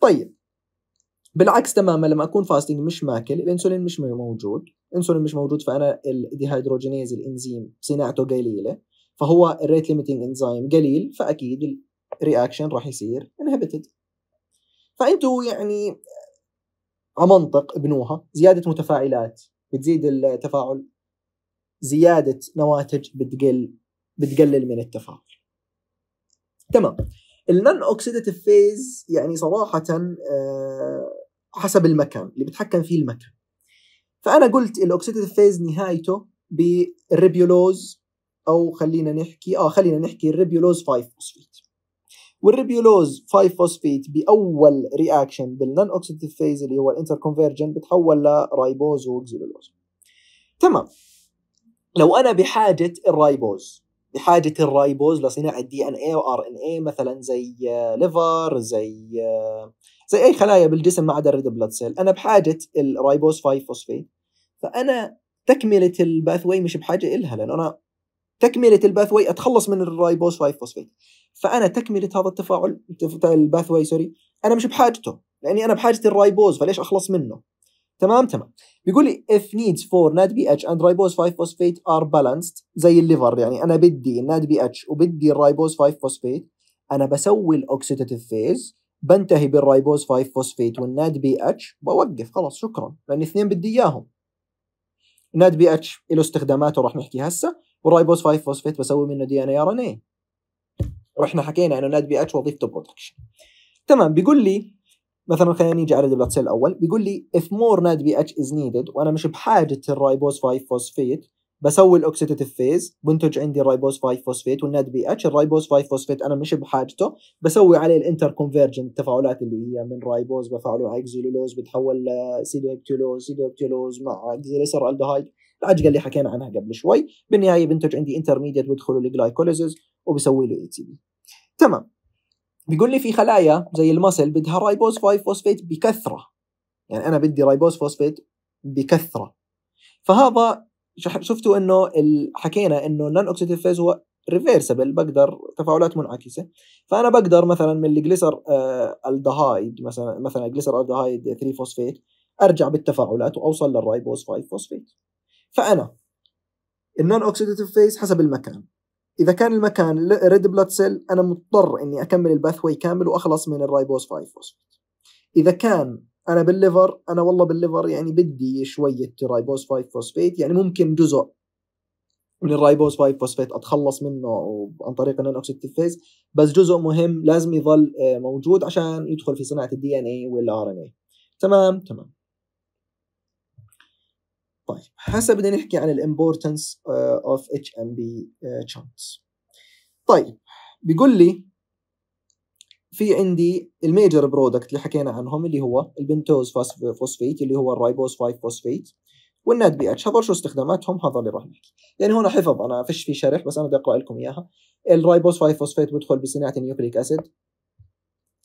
طيب بالعكس تماما لما اكون فاستنج مش ماكل الانسولين مش موجود الانسولين مش موجود فانا الديهيدروجينيز الانزيم صناعته قليله فهو الريت ليميتنج انزيم قليل فاكيد رياكشن راح يصير انهبتد فانتوا يعني منطق ابنوها زياده متفاعلات بتزيد التفاعل زياده نواتج بتقل بتقلل من التفاعل تمام النون اوكسيداتيف فيز يعني صراحه آه، حسب المكان اللي بتحكم فيه المكان فانا قلت الاوكسيداتيف فيز نهايته بالريبيولوز او خلينا نحكي اه خلينا نحكي الريبيولوز 5 فوسفيت والريبيولوز 5 فوسفيت باول رياكشن بالنون اوكسيديف فيز اللي هو الانتر كونفرجن بتحول لرايبوز وكزيلولوز تمام لو انا بحاجه الرايبوز بحاجه الرايبوز لصناعه دي ان اي وار ان اي مثلا زي ليفر زي زي اي خلايا بالجسم ما عدا الريد بلاد سيل انا بحاجه الرايبوز 5 فوسفيت فانا تكمله الباثوي مش بحاجه إلها لانه انا تكمله الباثوي اتخلص من الرايبوز 5 فوسفيت فانا تكمله هذا التفاعل الباث واي سوري انا مش بحاجته لاني انا بحاجه الرايبوز فليش اخلص منه تمام تمام بيقول لي if needs for NAD BH and ribose 5 phosphate are balanced زي الليفر يعني انا بدي الناد بي اتش وبدي الرايبوز 5 فوسفيت انا بسوي الاوكسيداتيف فيز بنتهي بالرايبوز 5 فوسفيت والناد بي اتش بوقف خلاص شكرا لان اثنين بدي اياهم الناد بي اتش له استخداماته راح نحكي هسه والرايبوز 5 فوسفيت بسوي منه دي ان اي ار ان اي واحنا حكينا انه نادي بي اتش وظيفته بروتكشن تمام بيقول لي مثلا خلينا نيجي على البلاتسيل الاول بيقول لي if more بي اتش از نيدد وانا مش بحاجه الرايبوز 5 فوسفيت بسوي الاوكسيديتيف فيز بنتج عندي الرايبوز 5 فوسفيت والناد بي اتش الرايبوز 5 فوسفيت انا مش بحاجته بسوي عليه الانتر كونفرجنت التفاعلات اللي هي من رايبوز بفعله على اكزيلولوز بتحول لسيدوهبتيلوز سيدوكتيلوز مع اكزيليسر الدهايد العجقه اللي حكينا عنها قبل شوي بالنهايه بنتج عندي انترميديت بدخلوا لجلايكوليزز وبسوي له اي تي بي تمام بيقول لي في خلايا زي المسل بدها رايبوز 5 فوسفيت بكثره يعني انا بدي رايبوز فوسفيت بكثره فهذا شفتوا انه حكينا انه النون اوكسيديف فيز هو ريفيرسبل بقدر تفاعلات منعكسه فانا بقدر مثلا من الجليسر الدهايد مثلا مثلا جليسر الدهايد 3 فوسفيت ارجع بالتفاعلات واوصل للرايبوز 5 فوسفيت فانا النون اوكسيديف فيز حسب المكان اذا كان المكان ريد بلاد سيل انا مضطر اني اكمل واي كامل واخلص من الرايبوز 5 فوسفيت اذا كان انا بالليفر انا والله بالليفر يعني بدي شويه رايبوز 5 فوسفيت يعني ممكن جزء من الرايبوز 5 فوسفيت اتخلص منه عن طريق النون اوكسيدتيف فيز بس جزء مهم لازم يظل آه، موجود عشان يدخل في صناعه الدي ان اي والار ان اي تمام تمام طيب هسه بدنا نحكي عن الامبورتنس اوف اتش ام بي chunks طيب بيقول لي في عندي الميجر برودكت اللي حكينا عنهم اللي هو البنتوز فوسفيت اللي هو الرايبوز 5 فوسفيت والناد بي اتش هذول شو استخداماتهم هذول اللي راح نحكي يعني هون حفظ انا فيش في شرح بس انا بدي اقرا لكم اياها الرايبوز 5 فوسفيت بدخل بصناعه النيوكليك اسيد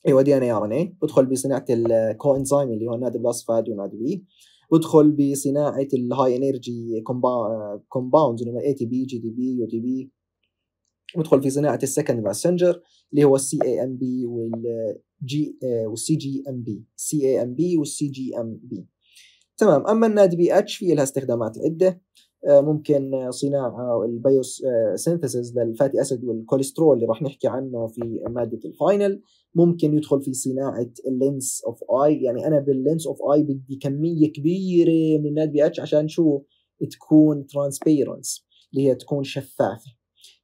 ايوه دي ان اي ار ان اي بدخل بصناعه الكو انزيم اللي هو الناد بلس فاد وناد بي بدخل بصناعه الهاي انرجي كومباوندز اللي هو اي تي بي جي تي بي يو تي بي بدخل في صناعه السكند ماسنجر اللي هو السي اي ام بي والجي والسي جي ام بي سي اي ام بي والسي جي ام بي تمام اما الناد بي اتش في لها استخدامات عده آه، ممكن صناعه البيوسينثيسز للفاتي اسيد والكوليسترول اللي راح نحكي عنه في ماده الفاينل ممكن يدخل في صناعه اللينس اوف اي يعني انا باللينس اوف اي بدي كميه كبيره من النات بي اتش عشان شو تكون ترانسبيرنس اللي هي تكون شفافه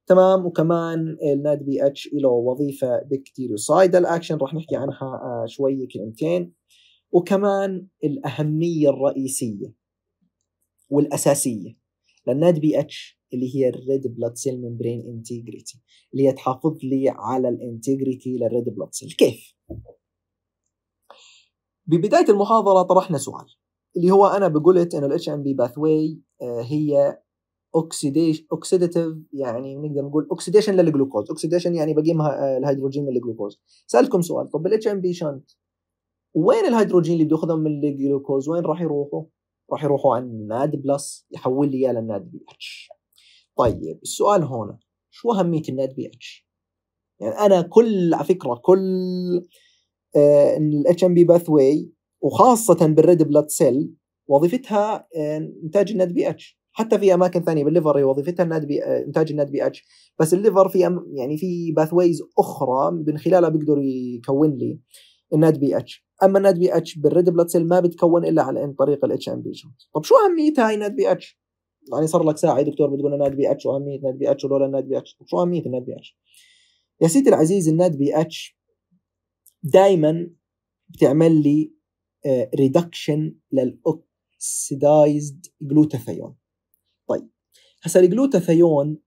تمام وكمان الناد بي اتش له وظيفه بكتيريوسايدال اكشن رح نحكي عنها آه، شوي كلمتين وكمان الاهميه الرئيسيه والاساسيه لانها بي اتش اللي هي الريد بلاد سيل ممبرين انتجريتي اللي هي تحافظ لي على الانتجريتي للريد بلاد سيل كيف؟ ببدايه المحاضره طرحنا سؤال اللي هو انا بقولت انه الاتش ام بي باثوي هي اوكسيديش اوكسيديتيف يعني نقدر نقول اوكسيديشن للجلوكوز اوكسيديشن يعني بقيمها آه، الهيدروجين من الجلوكوز سالتكم سؤال طب الاتش ام بي شنت وين الهيدروجين اللي بياخذهم من الجلوكوز وين راح يروحوا راح يروحوا عند ناد بلس يحول لي اياه للناد بي اتش طيب السؤال هنا شو اهميه الناد بي اتش يعني انا كل على فكره كل الاتش ام بي باث واي وخاصه بالريد بلاد سيل وظيفتها آه، انتاج الناد بي اتش حتى في اماكن ثانيه بالليفر وظيفتها الناد بي آه، انتاج الناد بي اتش بس الليفر في أم يعني في باث اخرى من خلالها بيقدر يكون لي الناد بي اتش اما النت بي اتش بالريد بلاد سيل ما بتكون الا عن طريق الاتش ام بي جونز طب شو اهميتها هاي نت بي اتش يعني صار لك ساعه يا دكتور بتقول نت بي اتش واهميه نت بي اتش ولولا نت بي اتش شو اهميه النت بي اتش يا سيدي العزيز النت بي اتش دائما بتعمل لي ريدكشن آه، للاوكسيدايزد جلوتاثيون طيب هسا الجلوتاثيون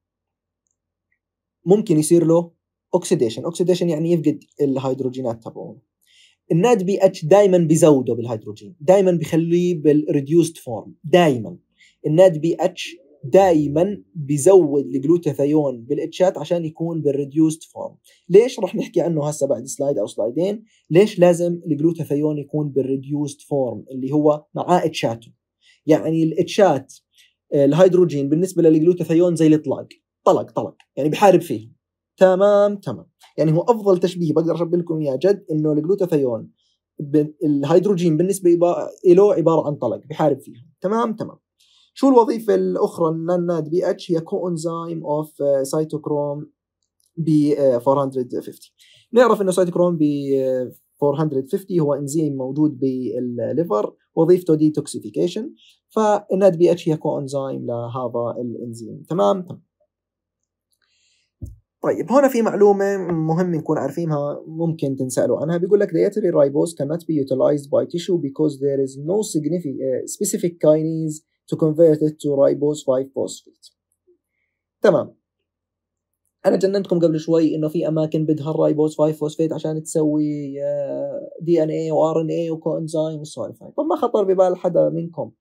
ممكن يصير له اوكسيديشن اوكسيديشن يعني يفقد الهيدروجينات تبعونه الناد بي اتش دائما بيزوده بالهيدروجين دائما بيخليه بالريديوست فورم دائما الناد بي اتش دائما بيزود الجلوتاثيون بالاتشات عشان يكون بالريديوست فورم ليش رح نحكي عنه هسه بعد سلايد او سلايدين ليش لازم الجلوتاثيون يكون بالريديوست فورم اللي هو مع اتشاته يعني الاتشات الهيدروجين بالنسبه للجلوتاثيون زي الاطلاق طلق طلق يعني بحارب فيه تمام تمام يعني هو افضل تشبيه بقدر اشبه لكم اياه جد انه الجلوتاثيون الهيدروجين بالنسبه له عباره عن طلق بحارب فيها تمام تمام شو الوظيفه الاخرى للناد بي اتش هي كو انزيم اوف سايتوكروم بي 450 نعرف انه سايتوكروم بي 450 هو انزيم موجود بالليفر وظيفته ديتوكسيفيكيشن فالناد بي اتش هي كو انزيم لهذا الانزيم تمام تمام طيب هنا في معلومة مهم نكون عارفينها ممكن تنسألوا عنها بيقول لك dietary ribose cannot be utilized by tissue because there is no uh, specific kinase to convert it to ribose 5-phosphate تمام أنا جننتكم قبل شوي إنه في أماكن بدها الرايبوز 5-فوسفيت عشان تسوي دي إن إيه وآر إن إيه وكوإنزايم والسوالف هاي طب ما خطر ببال حدا منكم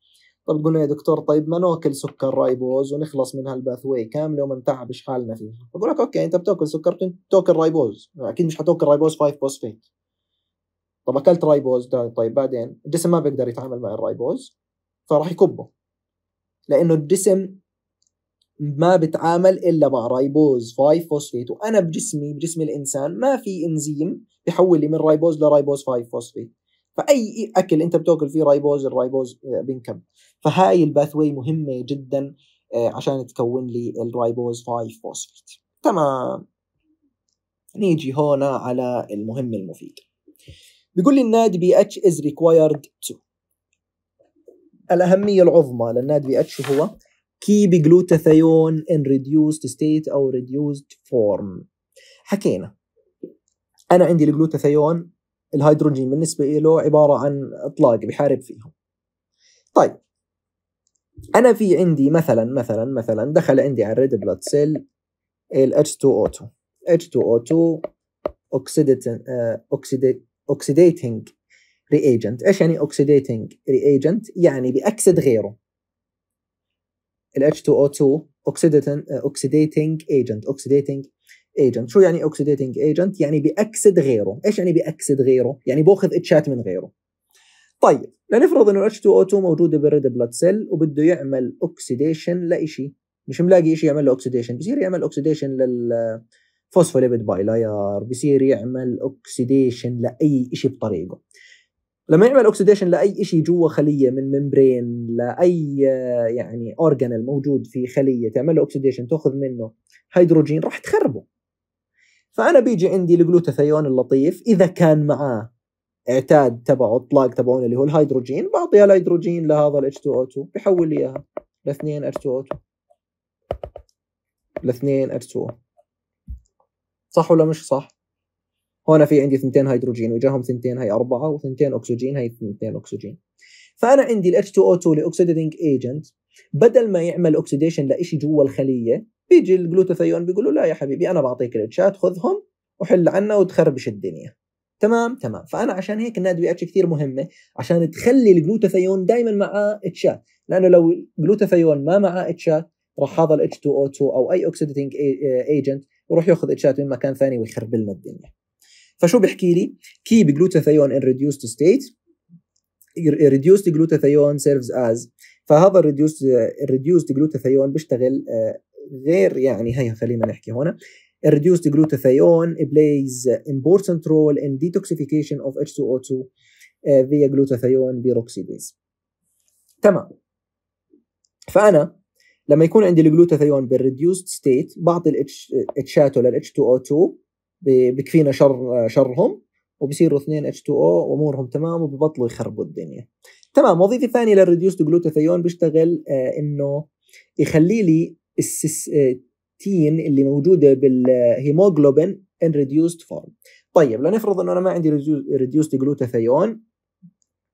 طب قلنا يا دكتور طيب ما ناكل سكر رايبوز ونخلص من هالباثوي كامل كامله وما نتعبش حالنا فيها بقول لك اوكي انت بتاكل سكر بتاكل رايبوز اكيد مش حتاكل رايبوز 5 فوسفيت طب اكلت رايبوز طيب بعدين الجسم ما بيقدر يتعامل مع الرايبوز فراح يكبه لانه الجسم ما بتعامل الا مع رايبوز 5 فوسفيت وانا بجسمي بجسم الانسان ما في انزيم بحول لي من رايبوز لرايبوز 5 فوسفيت فاي اكل انت بتاكل فيه رايبوز الرايبوز آه، بينكم فهاي الباثوي مهمه جدا آه، عشان تكون لي الرايبوز 5 فوسفيت تمام نيجي هنا على المهم المفيد بيقول لي الناد بي اتش از ريكوايرد تو الاهميه العظمى للناد بي اتش هو keep جلوتاثيون ان ريديوست ستيت أو ريديوست فورم حكينا أنا عندي الجلوتاثيون الهيدروجين بالنسبة له عبارة عن إطلاق بحارب فيهم طيب أنا في عندي مثلا مثلا مثلا دخل عندي على الريد بلاد سيل ال H2O2 H2O2 اوكسيديتنج رياجنت ايش يعني اوكسيديتنج رياجنت يعني بأكسد غيره ال H2O2 اوكسيديتنج ايجنت اوكسيديتنج ايجنت شو يعني اوكسيديتنج ايجنت يعني بيأكسد غيره ايش يعني بيأكسد غيره يعني باخذ اتشات من غيره طيب لنفرض انه الاتش 2 او 2 موجوده بالريد بلاد سيل وبده يعمل اوكسيديشن لشيء مش ملاقي شيء يعمل له اوكسيديشن بصير يعمل اوكسيديشن لل فوسفوليبيد بايلاير بصير يعمل اوكسيديشن لاي شيء بطريقه لما يعمل اوكسيديشن لاي شيء جوا خليه من ممبرين لاي يعني اورجانل موجود في خليه تعمل له اوكسيديشن تاخذ منه هيدروجين راح تخربه فانا بيجي عندي الجلوتاثيون اللطيف اذا كان معاه اعتاد تبعه اطلاق تبعونه اللي هو الهيدروجين بعطيها الهيدروجين لهذا ال H2O2 بحول لي اياها ل 2 H2O2 ل 2 H2O صح ولا مش صح؟ هون في عندي ثنتين هيدروجين وجاهم ثنتين هي أربعة وثنتين أكسجين هي ثنتين أكسجين فأنا عندي ال H2O2 لأكسيدينج ايجنت بدل ما يعمل اوكسيديشن لإشي جوا الخلية بيجي الجلوتاثيون بيقول له لا يا حبيبي انا بعطيك الاتشات خذهم وحل عنا وتخربش الدنيا تمام تمام فانا عشان هيك الناد بي اتش كثير مهمه عشان تخلي الجلوتاثيون دائما معاه اتشات لانه لو الجلوتاثيون ما معاه اتشات راح هذا الاتش 2 او 2 او اي اوكسيديتنج ايجنت يروح ياخذ اتشات من مكان ثاني ويخرب لنا الدنيا فشو بيحكي لي كي بجلوتاثيون ان ريديوست ستيت ريديوست جلوتاثيون سيرفز از فهذا الريديوست الريديوست جلوتاثيون بيشتغل آه، غير يعني هيا خلينا نحكي هنا reduced glutathione plays important role in detoxification of H2O2 آه، via glutathione peroxidase تمام فأنا لما يكون عندي الجلوتاثيون بالريديوست ستيت بعطي آه، لل للاتش 2 او 2 بكفينا شر آه، شرهم وبصيروا اثنين اتش 2 او وامورهم تمام وببطلوا يخربوا الدنيا تمام وظيفه ثانيه للريديوست جلوتاثيون بيشتغل آه انه يخلي لي السيستين آه، اللي موجوده بالهيموجلوبين ان ريديوست فورم طيب لو نفرض انه انا ما عندي ريديوست جلوتاثيون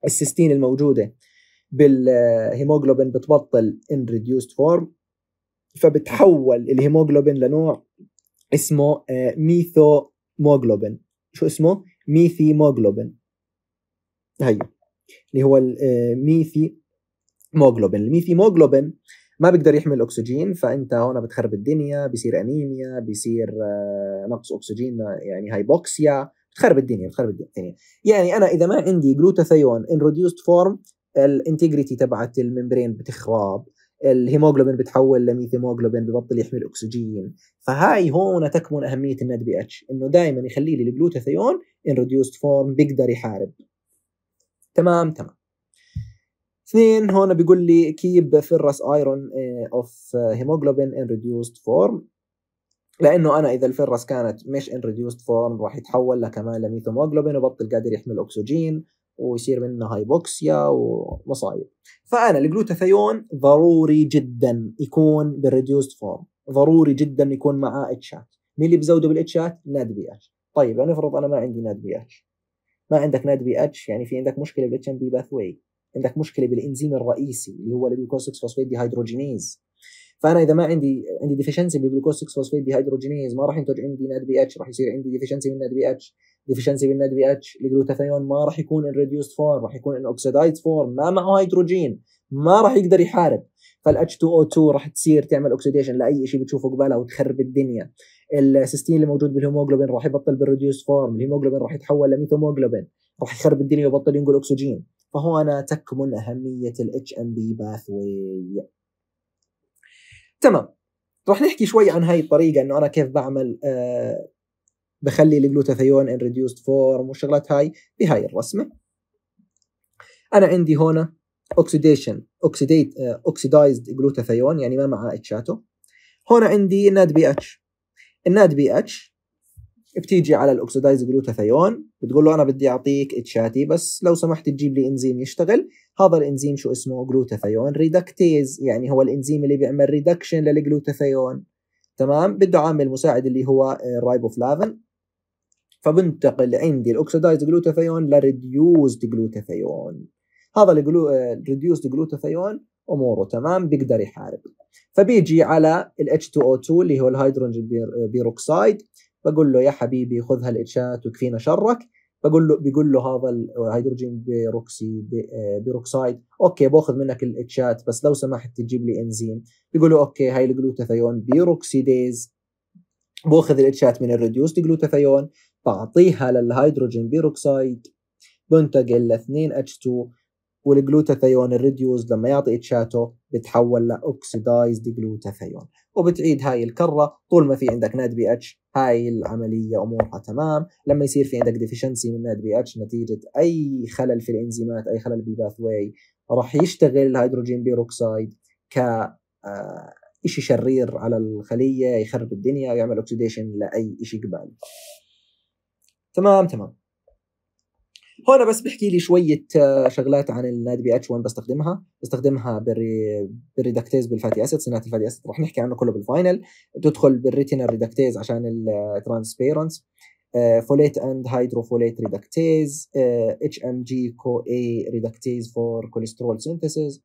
السيستين الموجوده بالهيموجلوبين بتبطل ان ريديوست فورم فبتحول الهيموجلوبين لنوع اسمه آه، ميثوموجلوبين شو اسمه ميثيموجلوبين هي اللي هو آه، الميثيموجلوبين الميثيموجلوبين ما بيقدر يحمل الاكسجين فانت هون بتخرب الدنيا بيصير انيميا بيصير آه، نقص اكسجين يعني هايبوكسيا بتخرب الدنيا بتخرب الدنيا يعني, يعني انا اذا ما عندي جلوتاثيون ان ريديوست فورم الانتجريتي تبعت الممبرين بتخرب الهيموجلوبين بتحول لميثيموجلوبين ببطل يحمل اكسجين فهاي هون تكمن اهميه الناد بي اتش انه دائما يخلي لي الجلوتاثيون ان ريديوست فورم بيقدر يحارب تمام تمام اثنين هون بيقول لي كيب فيرس ايرون اوف هيموجلوبين ان ريديوست فورم لانه انا اذا الفرس كانت مش ان ريديوست فورم راح يتحول لكمان لميثوموجلوبين وبطل قادر يحمل اكسجين ويصير منه هايبوكسيا ومصايب فانا الجلوتاثيون ضروري جدا يكون بالريديوست فورم ضروري جدا يكون معاه اتشات مين اللي بزوده بالاتشات ناد بي اتش طيب لنفرض انا ما عندي ناد بي اتش ما عندك ناد بي اتش يعني في عندك مشكله بالاتش ام بي باث عندك مشكله بالانزيم الرئيسي اللي هو الجلوكوز 6 فوسفيت ديهايدروجينيز فانا اذا ما عندي عندي ديفشنسي بالجلوكوز 6 فوسفيت ديهايدروجينيز ما راح ينتج عندي ناد بي اتش راح يصير عندي ديفشنسي من ناد بي اتش ديفشنسي من ناد بي اتش الجلوتاثيون ما راح يكون ان ريديوست فورم راح يكون ان اوكسيدايز فورم ما معه هيدروجين ما راح يقدر يحارب فال H2O2 راح تصير تعمل اوكسيديشن لاي شيء بتشوفه قبالها وتخرب الدنيا السيستين اللي موجود بالهيموجلوبين راح يبطل بالريديوس فورم الهيموجلوبين راح يتحول لميثوموجلوبين راح يخرب الدنيا ويبطل ينقل اكسجين فهنا تكمن أهمية الـ HMB pathway تمام رح نحكي شوي عن هاي الطريقة إنه أنا كيف بعمل آه بخلي الجلوتاثيون ان ريديوسد فورم والشغلات هاي بهاي الرسمة أنا عندي هنا oxidate, uh, oxidized جلوتاثيون يعني ما معاه اتشاته هون عندي الناد بي اتش الناد بي اتش بتيجي على الاوكسيدايز جلوتاثيون بتقول له انا بدي اعطيك اتشاتي بس لو سمحت تجيب لي انزيم يشتغل هذا الانزيم شو اسمه جلوتاثيون ريدكتيز يعني هو الانزيم اللي بيعمل ريدكشن للجلوتاثيون تمام بده عامل مساعد اللي هو الرايبوفلافين آه، فبنتقل عندي الاوكسيدايز جلوتاثيون لريديوزد جلوتاثيون هذا الريديوزد آه، جلوتاثيون اموره تمام بيقدر يحارب فبيجي على ال H2O2 اللي هو الهيدروجين آه، بيروكسايد بقول له يا حبيبي خذ هالاتشات وكفينا شرك بقول له بيقول له هذا الهيدروجين بيروكسي آه، بيروكسايد اوكي باخذ منك الاتشات بس لو سمحت تجيب لي انزيم بيقول له اوكي هاي الجلوتاثيون بيروكسيديز باخذ الاتشات من الريديوسد جلوتاثيون بعطيها للهيدروجين بيروكسايد بنتقل ل 2 اتش 2 والجلوتاثيون الريديوز لما يعطي اتشاته بتحول لاوكسيدايزد جلوتاثيون وبتعيد هاي الكره طول ما في عندك ناد بي اتش هاي العمليه امورها تمام لما يصير في عندك ديفيشنسي من ناد بي اتش نتيجه اي خلل في الانزيمات اي خلل بالباث واي راح يشتغل الهيدروجين بيروكسايد ك آه، شيء شرير على الخليه يخرب الدنيا ويعمل اوكسيديشن لاي شيء قبال تمام تمام هون بس بحكي لي شويه آه، شغلات عن النادي بي اتش وين بستخدمها بستخدمها بالريدكتيز بالفاتي اسيد صناعه الفاتي اسيد رح نحكي عنه كله بالفاينل تدخل بالريتينال ريدكتيز عشان الترانسبيرنس آه، آه، فوليت اند هيدروفوليت ريدكتيز اتش ام جي كو اي ريدكتيز فور كوليسترول سينثيسيس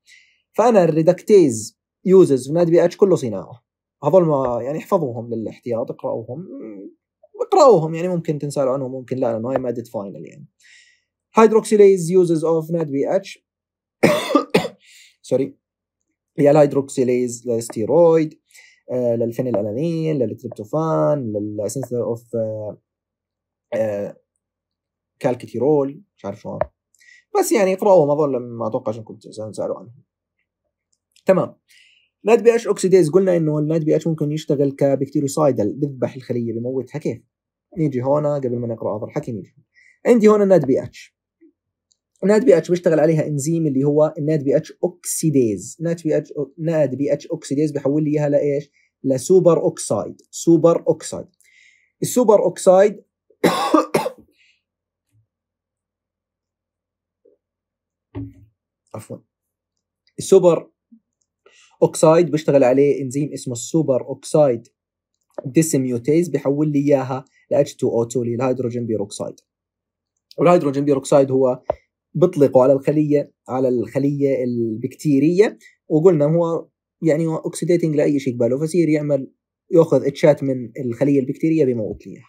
فانا الريدكتيز يوزز في بي اتش كله صناعه هذول ما يعني احفظوهم للاحتياط اقراوهم اقراوهم يعني ممكن تنسال عنهم ممكن لا لانه هاي ماده فاينل يعني hydroxylase uses of اتش سوري هي الهيدروكسيليز للستيرويد آه للفينيلالانين للتريبتوفان للاسنس اوف كالكتيرول مش عارف شو بس يعني اقراوهم هذول ما اتوقعش انكم تسالوا عنهم تمام ناد بي اتش اوكسيديز قلنا انه الناد بي اتش ممكن يشتغل كبكتيريوسايدل بذبح الخليه بموتها كيف؟ نيجي هون قبل ما نقرا هذا الحكي نيجي عندي هون الناد بي اتش نات بي اتش بيشتغل عليها انزيم اللي هو الناد بي اتش اوكسيديز الناد بي اتش ناد بي اتش اوكسيديز بيحول لي اياها لايش؟ لسوبر اوكسايد سوبر اوكسايد السوبر اوكسايد عفوا السوبر اوكسايد بيشتغل عليه انزيم اسمه السوبر اوكسايد ديسميوتيز بيحول لي اياها ل H2O2 اللي الهيدروجين بيروكسايد والهيدروجين بيروكسايد هو بطلقوا على الخليه على الخليه البكتيريه وقلنا هو يعني هو اوكسيديتنج لاي شيء قباله فصير يعمل ياخذ اتشات من الخليه البكتيريه بيموت لي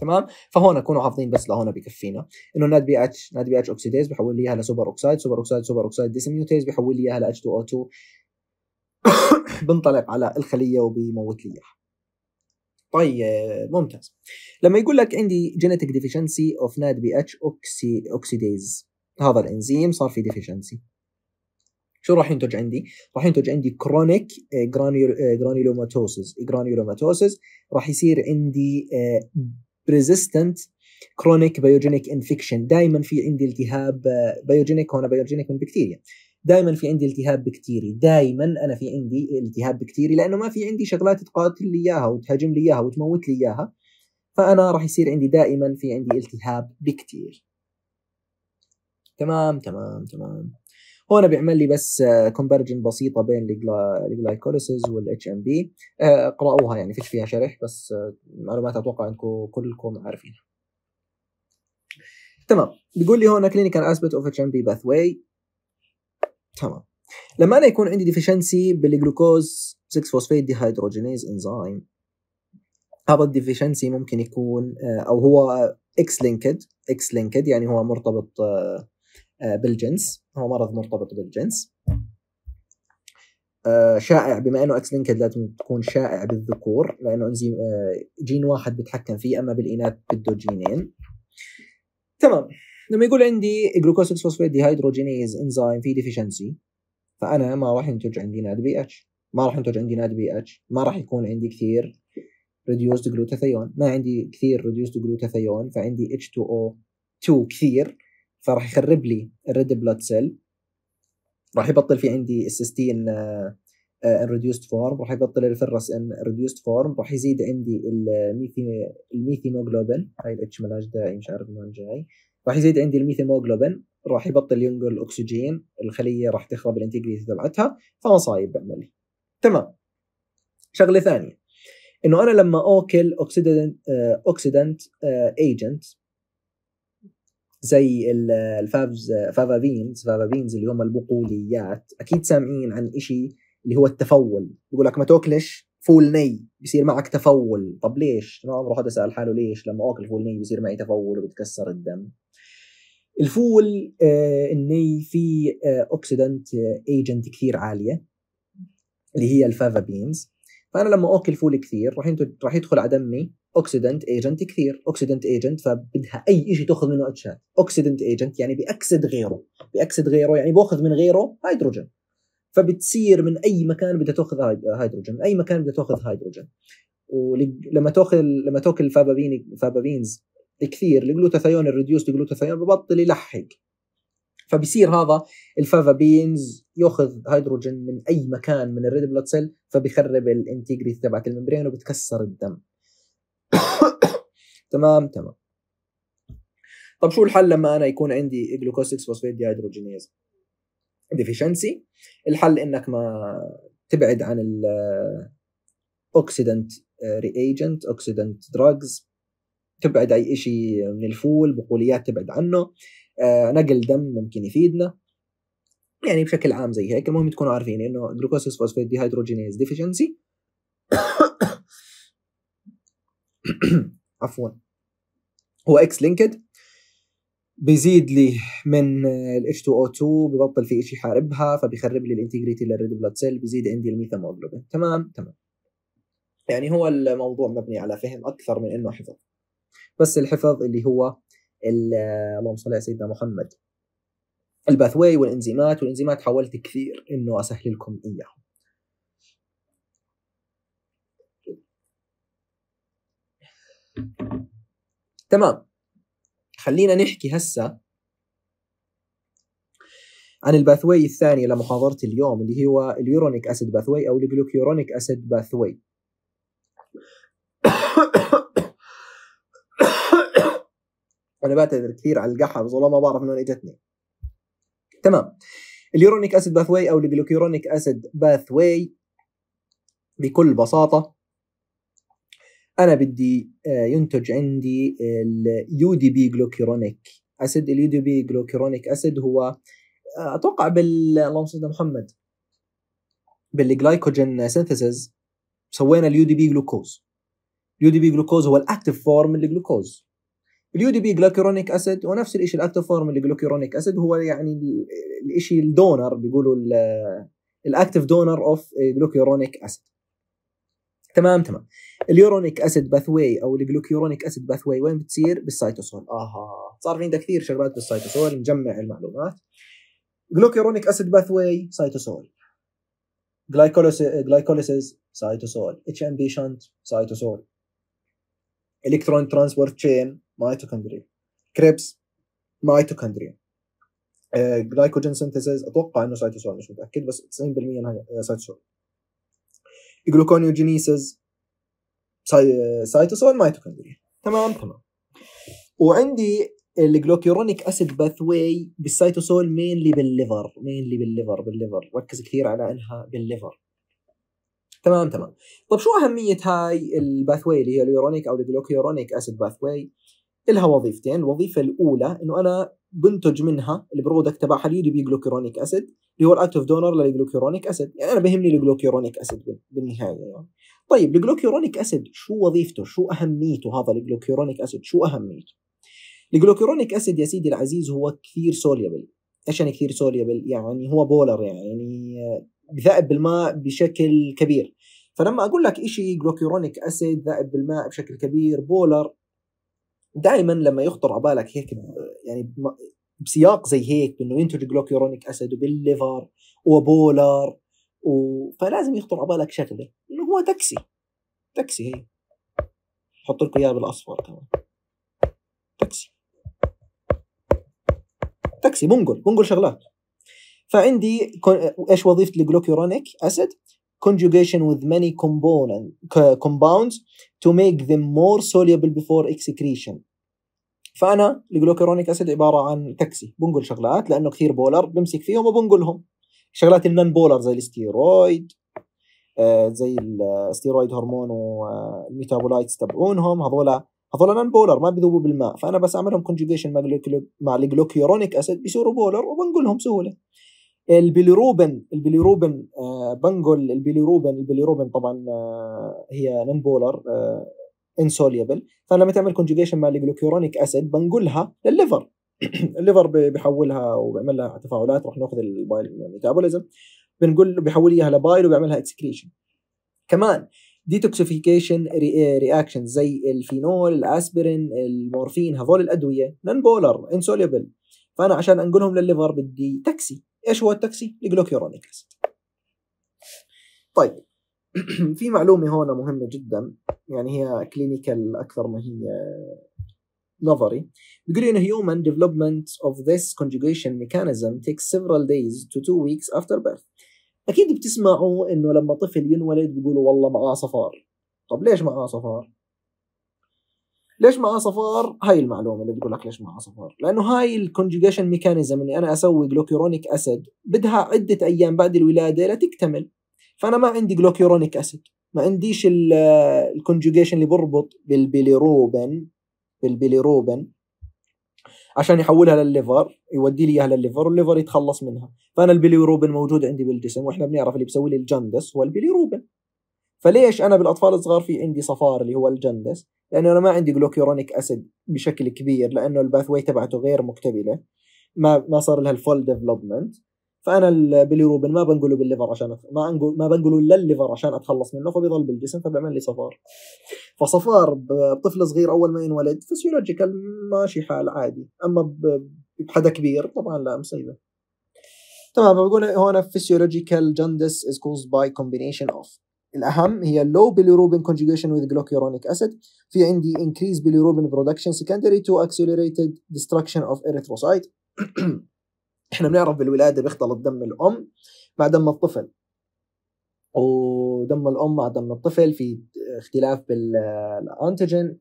تمام فهون كونوا حافظين بس لهون بكفينا انه ناد بي اتش ناد بي اتش اوكسيديز بحول لي اياها لسوبر اوكسايد سوبر اوكسايد سوبر اوكسايد ديسميوتيز بحول لي اياها ل اتش 2 او 2 بنطلق على الخليه وبيموت لي اياها طيب آه، ممتاز لما يقول لك عندي جينيتك ديفيشنسي اوف ناد بي اتش اوكسي اوكسيديز هذا الانزيم صار في ديفيشنسي شو راح ينتج عندي؟ راح ينتج عندي كرونيك جرانيولوماتوسز جرانيولوماتوسز راح يصير عندي بريزيستنت كرونيك بايوجينيك انفكشن دائما في عندي التهاب بايوجينيك هون بايوجينيك من بكتيريا دائما في عندي التهاب بكتيري دائما انا في عندي التهاب بكتيري لانه ما في عندي شغلات تقاتل لي اياها وتهاجم لي اياها وتموت لي اياها فانا راح يصير عندي دائما في عندي التهاب بكتيري تمام تمام تمام هون بيعمل لي بس كومبارجن آه، بسيطه بين الجلايكوليسز والاتش ام بي اقراوها يعني فيش فيها شرح بس آه، معلومات اتوقع انكم كلكم عارفينها تمام بيقول لي هون كلينيكال اسبت اوف اتش ام بي باث واي تمام لما انا يكون عندي ديفيشنسي بالجلوكوز 6 فوسفيت ديهيدروجينيز انزيم هذا الديفيشنسي ممكن يكون آه، او هو اكس لينكد اكس لينكد يعني هو مرتبط آه، آه، بالجنس هو مرض مرتبط بالجنس شائع بما انه اكس لينكد لازم تكون شائع بالذكور لانه انزيم جين واحد بيتحكم فيه اما بالاناث بده جينين تمام لما يقول عندي جلوكوز فوسفيت هيدروجينيز انزيم في ديفيشنسي فانا ما راح ينتج عندي ناد بي اتش ما راح ينتج عندي ناد بي اتش ما راح يكون عندي كثير ريديوسد جلوتاثيون ما عندي كثير ريديوسد جلوتاثيون فعندي اتش 2 او 2 كثير فراح يخرب لي الريد بلاد سيل راح يبطل في عندي السيستين ان ريديوست فورم راح يبطل الفرس ان ريديوست فورم راح يزيد عندي الميثيموجلوبين هاي الاتش مالهاش داعي مش عارف من وين جاي راح يزيد عندي الميثيموغلوبين راح يبطل ينقل الاكسجين الخليه راح تخرب الانتجريتي تبعتها فمصايب بعملها تمام شغله ثانيه انه انا لما اوكل اوكسيدنت اوكسيدنت ايجنت زي الفافز فافافينز فافافينز اللي هم البقوليات اكيد سامعين عن إشي اللي هو التفول يقول لك ما تاكلش فول ني بيصير معك تفول طب ليش ما عمره حدا سال حاله ليش لما اكل فول ني بيصير معي تفول وبتكسر الدم الفول ان آه، في آه، اوكسيدنت ايجنت آه، كثير عاليه اللي هي الفافا بينز فانا لما اكل فول كثير راح راح يدخل على دمي اوكسيدنت ايجنت كثير اوكسيدنت ايجنت فبدها اي شيء تاخذ منه اتشات اوكسيدنت ايجنت يعني بيأكسد غيره بيأكسد غيره يعني باخذ من غيره هيدروجين فبتصير من اي مكان بدها تاخذ هيدروجين من اي مكان بدها تاخذ هيدروجين ولما تاخذ لما تاكل فابابين فابابينز كثير الجلوتاثيون الريديوس جلوتاثيون ببطل يلحق فبصير هذا الفافا بينز ياخذ هيدروجين من اي مكان من الريد بلاد سيل فبخرب الانتجريتي تبعت الممبرين وبتكسر الدم تمام تمام طب شو الحل لما انا يكون عندي جلوكوز 6 فوسفيت ديهيدروجينيز ديفيشنسي الحل انك ما تبعد عن الاوكسيدنت ري ايجنت اوكسيدنت دراجز تبعد اي شيء من الفول بقوليات تبعد عنه آه نقل دم ممكن يفيدنا يعني بشكل عام زي هيك المهم تكونوا عارفين انه جلوكوز دي هيدروجينيز ديفيشنسي عفوا هو اكس لينكد بيزيد لي من ال H2O2 ببطل في شيء حاربها فبيخرب لي الانتجريتي للريد بلاد سيل بيزيد عندي الميثاموجلوبين تمام تمام يعني هو الموضوع مبني على فهم اكثر من انه حفظ بس الحفظ اللي هو اللهم صل على سيدنا محمد الباثوي والانزيمات والانزيمات حاولت كثير انه اسهل لكم اياها تمام خلينا نحكي هسه عن الباثوي الثاني لمحاضرة اليوم اللي هو اليورونيك أسيد باثوي أو الجلوكيورونيك أسيد باثوي وانا بعتذر كثير على القحه والله ما بعرف من وين اجتني تمام اليورونيك اسيد باث واي او الجلوكيورونيك اسيد باث واي بكل بساطه انا بدي آه، ينتج عندي اليو دي بي جلوكيرونيك اسيد اليو دي بي جلوكيرونيك اسيد هو آه، اتوقع بال اللهم صل محمد بالجلايكوجين سينثيسز سوينا اليو دي بي جلوكوز اليو دي بي جلوكوز هو الاكتف فورم للجلوكوز اليو دي بي جلوكيرونيك اسيد ونفس الشيء الاكتيفورم اللي جلوكيرونيك اسيد هو يعني الشيء الدونر بيقولوا الاكتف دونر اوف جلوكيرونيك اسيد تمام تمام اليورونيك اسيد باثوي او الجلوكيورونيك اسيد باثوي وين بتصير بالسيتوسول اها صار في عندك كثير شغلات بالسيتوسول نجمع المعلومات جلوكيورونيك اسيد باثوي سيتوسول جلايكوليسيس سيتوسول اتش ام بي شنت سيتوسول الكترون ترانسبورت تشين ميتوكوندريا كريبس ميتوكوندريا جلايكوجين آه، سينثيسيز اتوقع انه سايتوسول مش متاكد بس 90% سايتوسول جلوكونيوجينيسيز سايتوسول ميتوكوندريا تمام تمام وعندي الجلوكيورونيك اسيد باث واي بالسايتوسول مينلي بالليفر مينلي بالليفر بالليفر ركز كثير على انها بالليفر تمام تمام طيب شو اهميه هاي الباث واي اللي هي اليورونيك او الجلوكيورونيك اسيد باث واي إلها وظيفتين الوظيفة الأولى أنه أنا بنتج منها البرودكت تبعها اللي بجلوكيرونيك أسيد اللي هو الأكتف دونر للجلوكيرونيك أسيد يعني أنا بهمني الجلوكيرونيك أسيد بالنهاية يعني. طيب الجلوكيرونيك أسيد شو وظيفته شو أهميته هذا الجلوكيرونيك أسيد شو أهميته الجلوكيرونيك أسيد يا سيدي العزيز هو كثير سوليبل ايش يعني كثير سوليبل يعني هو بولر يعني آه، ذائب بالماء بشكل كبير فلما اقول لك شيء جلوكيرونيك اسيد ذائب بالماء بشكل كبير بولر دائما لما يخطر على بالك هيك يعني بسياق زي هيك بانه ينتج جلوكيورونيك اسيد وبالليفر وبولر و... فلازم يخطر على بالك شغله انه هو تاكسي تاكسي هي حط لكم اياها بالاصفر كمان تاكسي تاكسي بنقل بنقل شغلات فعندي ايش وظيفه الجلوكيورونيك اسيد conjugation with many component, compounds to make them more soluble before excretion فانا الجلوكيرونيك اسيد عباره عن تكسي بنقل شغلات لانه كثير بولر بمسك فيهم وبنقلهم شغلات النون بولر زي الستيرويد آه، زي الستيرويد هرمون والميتابولايتس آه، تبعونهم هذول هذول نون بولر ما بيذوبوا بالماء فانا بس اعملهم كونجيجيشن مع الجلوكيرونيك اسيد بيصيروا بولر وبنقلهم سهوله البيليروبن البيليروبن آه بنقول البيليروبن البيليروبن طبعا آه هي نون بولر آه انسوليبل فلما تعمل كونجيجيشن مع الجلوكيورونيك اسيد بنقولها للليفر الليفر بيحولها وبيعمل لها تفاعلات راح ناخذ البايل ميتابوليزم بنقول بيحول اياها لبايل وبيعملها اكسكريشن كمان ديتوكسيفيكيشن رياكشن آه، زي الفينول الاسبرين المورفين هذول الادويه نون بولر انسوليبل فانا عشان انقلهم للليفر بدي تاكسي ايش هو التاكسي؟ الجلوكيرونيك اسيد. طيب في معلومه هنا مهمه جدا يعني هي كلينيكال اكثر ما هي نظري بيقول ان هيومن ديفلوبمنت اوف ذيس كونجيجيشن ميكانيزم تيك سيفرال دايز تو تو ويكس افتر بيرث اكيد بتسمعوا انه لما طفل ينولد بيقولوا والله معاه صفار طب ليش معاه صفار ليش معاه صفار؟ هاي المعلومه اللي بتقول لك ليش معاه صفار، لانه هاي الكونجيجيشن ميكانيزم اني انا اسوي جلوكيرونيك اسيد بدها عده ايام بعد الولاده لتكتمل. فانا ما عندي جلوكيرونيك اسيد، ما عنديش الكونجيجيشن اللي بربط بالبيليروبن بالبيليروبن عشان يحولها للليفر يودي لي اياها للليفر والليفر يتخلص منها، فانا البيليروبن موجود عندي بالجسم واحنا بنعرف اللي بيسوي لي الجندس هو البيليروبن فليش انا بالاطفال الصغار في عندي صفار اللي هو الجندس لانه انا ما عندي جلوكيورونيك اسيد بشكل كبير لانه الباثوي تبعته غير مكتمله ما ما صار لها الفول ديفلوبمنت فانا البليروبين ما بنقله بالليفر عشان أت... ما انقل ما بنقله للليفر عشان اتخلص منه فبيضل بالجسم فبيعمل لي صفار فصفار بطفل صغير اول ما ينولد فسيولوجيكال ماشي حال عادي اما بحدا كبير طبعا لا مصيبه تمام فبقول هون فيسيولوجيكال جندس از كوزد باي كومبينيشن اوف الاهم هي low bilirubin conjugation with glucuronic acid في عندي increase bilirubin production secondary to accelerated destruction of erythrocyte احنا بنعرف بالولاده بيختلط دم الام مع دم الطفل ودم الام مع دم الطفل في اختلاف بالانتيجين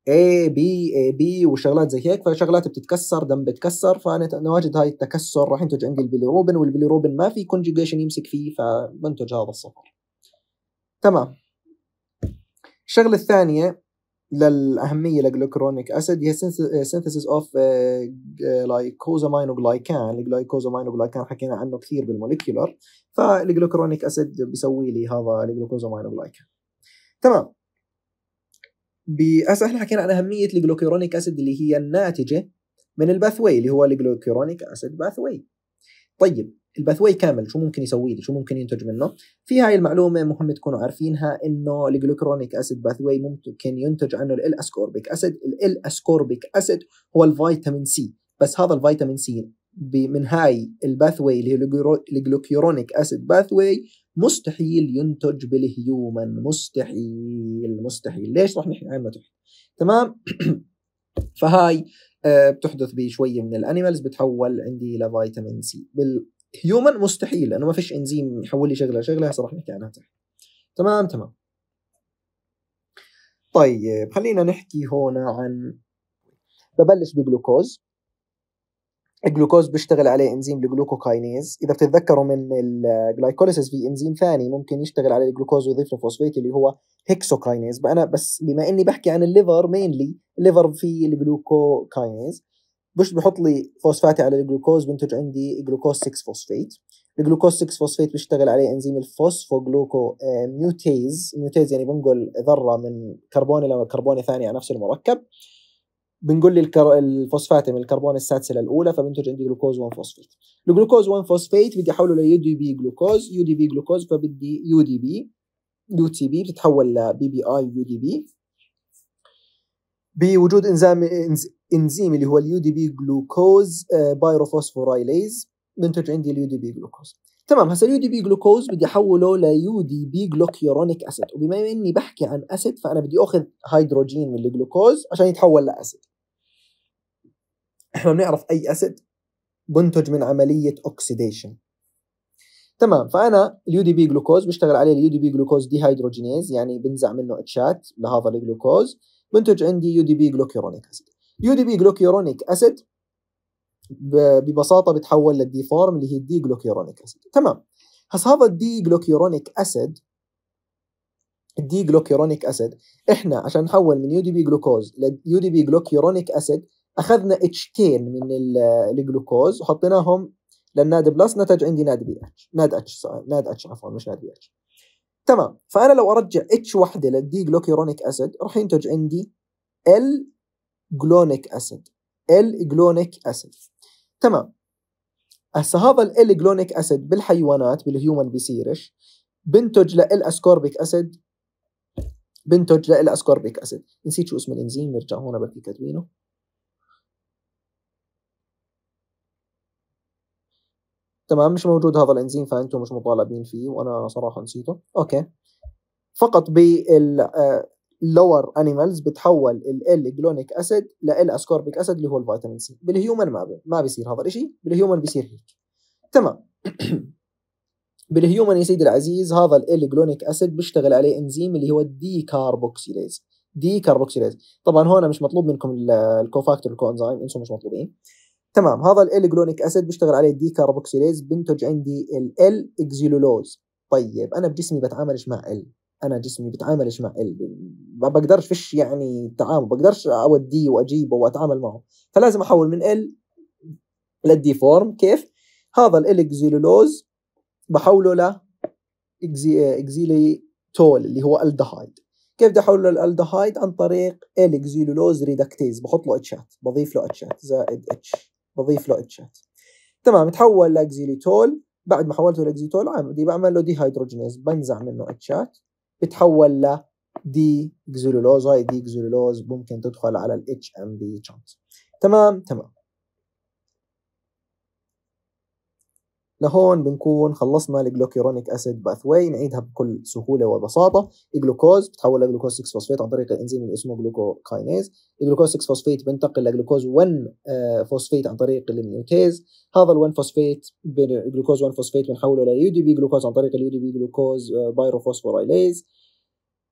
A B A B وشغلات زي هيك فشغلات بتتكسر دم بتكسر فانا واجد هاي التكسر راح ينتج عندي البيليروبين والبيليروبين ما في كونجيجيشن يمسك فيه فبنتج هذا الصفر تمام الشغله الثانيه للاهميه للجلوكرونيك اسيد هي سينثيسيس اوف جلايكوزامين وجلايكان الجلايكوزامين جلايكان حكينا عنه كثير بالموليكيولر فالجلوكرونيك اسيد بيسوي لي هذا الجلوكوزامين جلايكان تمام هسه احنا حكينا عن اهميه الجلوكيرونيك اسيد اللي هي الناتجه من الباثوي اللي هو الجلوكيرونيك اسيد باثوي طيب الباثوي كامل شو ممكن يسوي لي شو ممكن ينتج منه في هاي المعلومه مهم تكونوا عارفينها انه الجلوكرونيك اسيد باثوي ممكن ينتج عنه الاسكوربيك اسيد الاسكوربيك اسيد هو الفيتامين سي بس هذا الفيتامين سي من هاي الباثوي اللي هي الجلوكيرونيك اسيد باثوي مستحيل ينتج بالهيومن مستحيل مستحيل ليش رح نحكي عنه تحت تمام فهاي آه، بتحدث بشوية من الانيمالز بتحول عندي لفيتامين سي بال هيومن مستحيل لانه ما فيش انزيم يحول لي شغله شغله هسه راح نحكي عنها تحت تمام تمام طيب خلينا نحكي هون عن ببلش بجلوكوز الجلوكوز بيشتغل عليه انزيم الجلوكوكاينيز اذا بتتذكروا من الجلايكوليسيس في انزيم ثاني ممكن يشتغل على الجلوكوز ويضيف له فوسفيت اللي هو هيكسوكاينيز انا بس بما اني بحكي عن الليفر مينلي الليفر في الجلوكوكاينيز بش بحط لي فوسفاتي على الجلوكوز بينتج عندي جلوكوز 6 فوسفيت الجلوكوز 6 فوسفيت بيشتغل عليه انزيم الفوسفوجلوكو ميوتيز ميوتيز يعني بنقل ذره من كربون الى كربون ثاني على نفس المركب بنقول لي الكر... الفوسفات من الكربون السادسلة الأولى فبنتج عندي جلوكوز 1 فوسفيت الجلوكوز 1 فوسفيت بدي أحوله ليو دي بي جلوكوز يو دي بي جلوكوز فبدي يو دي بي يو تي بي بتتحول لبي بي آي يو دي بي بوجود انزيم انزيم اللي هو اليو دي بي جلوكوز آه، بايروفوسفورايليز بنتج عندي اليو دي بي جلوكوز تمام هسه اليو دي بي جلوكوز بدي احوله ليو دي بي جلوكيورونيك اسيد وبما اني بحكي عن اسيد فانا بدي اخذ هيدروجين من الجلوكوز عشان يتحول لاسيد احنا بنعرف اي اسيد بنتج من عمليه اوكسيديشن تمام فانا اليو دي بي جلوكوز بشتغل عليه اليو دي بي جلوكوز دي هيدروجينيز يعني بنزع منه اتشات لهذا الجلوكوز بنتج عندي يو دي بي جلوكيرونيك اسيد يو دي بي جلوكيورونيك اسيد ببساطه بتحول للدي فارم اللي هي الدي جلوكيورونيك اسيد تمام هسه هذا الدي جلوكيورونيك اسيد الدي جلوكيورونيك اسيد احنا عشان نحول من يو دي بي جلوكوز ليو دي بي جلوكيورونيك اسيد اخذنا اتشتين من الجلوكوز وحطيناهم للناد بلس نتج عندي ناد بي اتش ناد اتش ناد اتش عفوا مش ناد بي اتش تمام فانا لو ارجع اتش وحده للدي جلوكيرونيك اسيد راح ينتج عندي ال جلونيك اسيد ال جلونيك اسيد تمام هسه هذا ال جلونيك اسيد بالحيوانات بالهيومن بيصيرش بنتج اسكوربيك اسيد بنتج اسكوربيك اسيد نسيت شو اسم الانزيم نرجع هون بركي كاتبينه تمام مش موجود هذا الانزيم فانتم مش مطالبين فيه وانا صراحه نسيته اوكي فقط بال آه، اللور انيمالز بتحول ال جلونيك اسيد لال اسكوربيك اسيد اللي هو الفيتامين سي بالهيومن ما بي. ما بيصير هذا الشيء بالهيومن بيصير هيك تمام بالهيومن يا سيدي العزيز هذا ال جلونيك اسيد بيشتغل عليه انزيم اللي هو الدي كاربوكسيليز دي كاربوكسيليز طبعا هون مش مطلوب منكم الكوفاكتور والكوانزايم انتم مش مطلوبين تمام هذا ال جلونيك اسيد بيشتغل عليه الدي كاربوكسيليز بينتج عندي ال اكزيلولوز طيب انا بجسمي بتعاملش مع ال انا جسمي بتعاملش مع ال ما بقدرش فيش يعني تعامل بقدرش اوديه واجيبه واتعامل معه فلازم احول من ال للدي فورم كيف هذا الاكزيلولوز بحوله ل تول اللي هو الدهايد كيف بدي احوله للالدهايد عن طريق الاكزيلولوز ريدكتيز بحط له اتشات بضيف له اتشات زائد اتش بضيف له اتشات تمام تحول لاكزيليتول بعد ما حولته لاكزيتول بدي بعمل له هيدروجينيز بنزع منه اتشات بتحول ل دي هاي دي اكزيلولاز ممكن تدخل على الاتش ام بي تمام تمام لهون بنكون خلصنا الجلوكيرونيك اسيد باثواي نعيدها بكل سهوله وبساطه الجلوكوز بتحول لجلوكوز 6 فوسفيت عن طريق الانزيم اللي اسمه جلوكوكاينيز الجلوكوز 6 فوسفيت بنتقل لجلوكوز 1 فوسفيت آه، عن طريق الميوتيز هذا ال1 فوسفيت جلوكوز 1 فوسفيت بنحوله ليو دي بي جلوكوز عن طريق اليو دي بي جلوكوز آه، بايروفوسفورايليز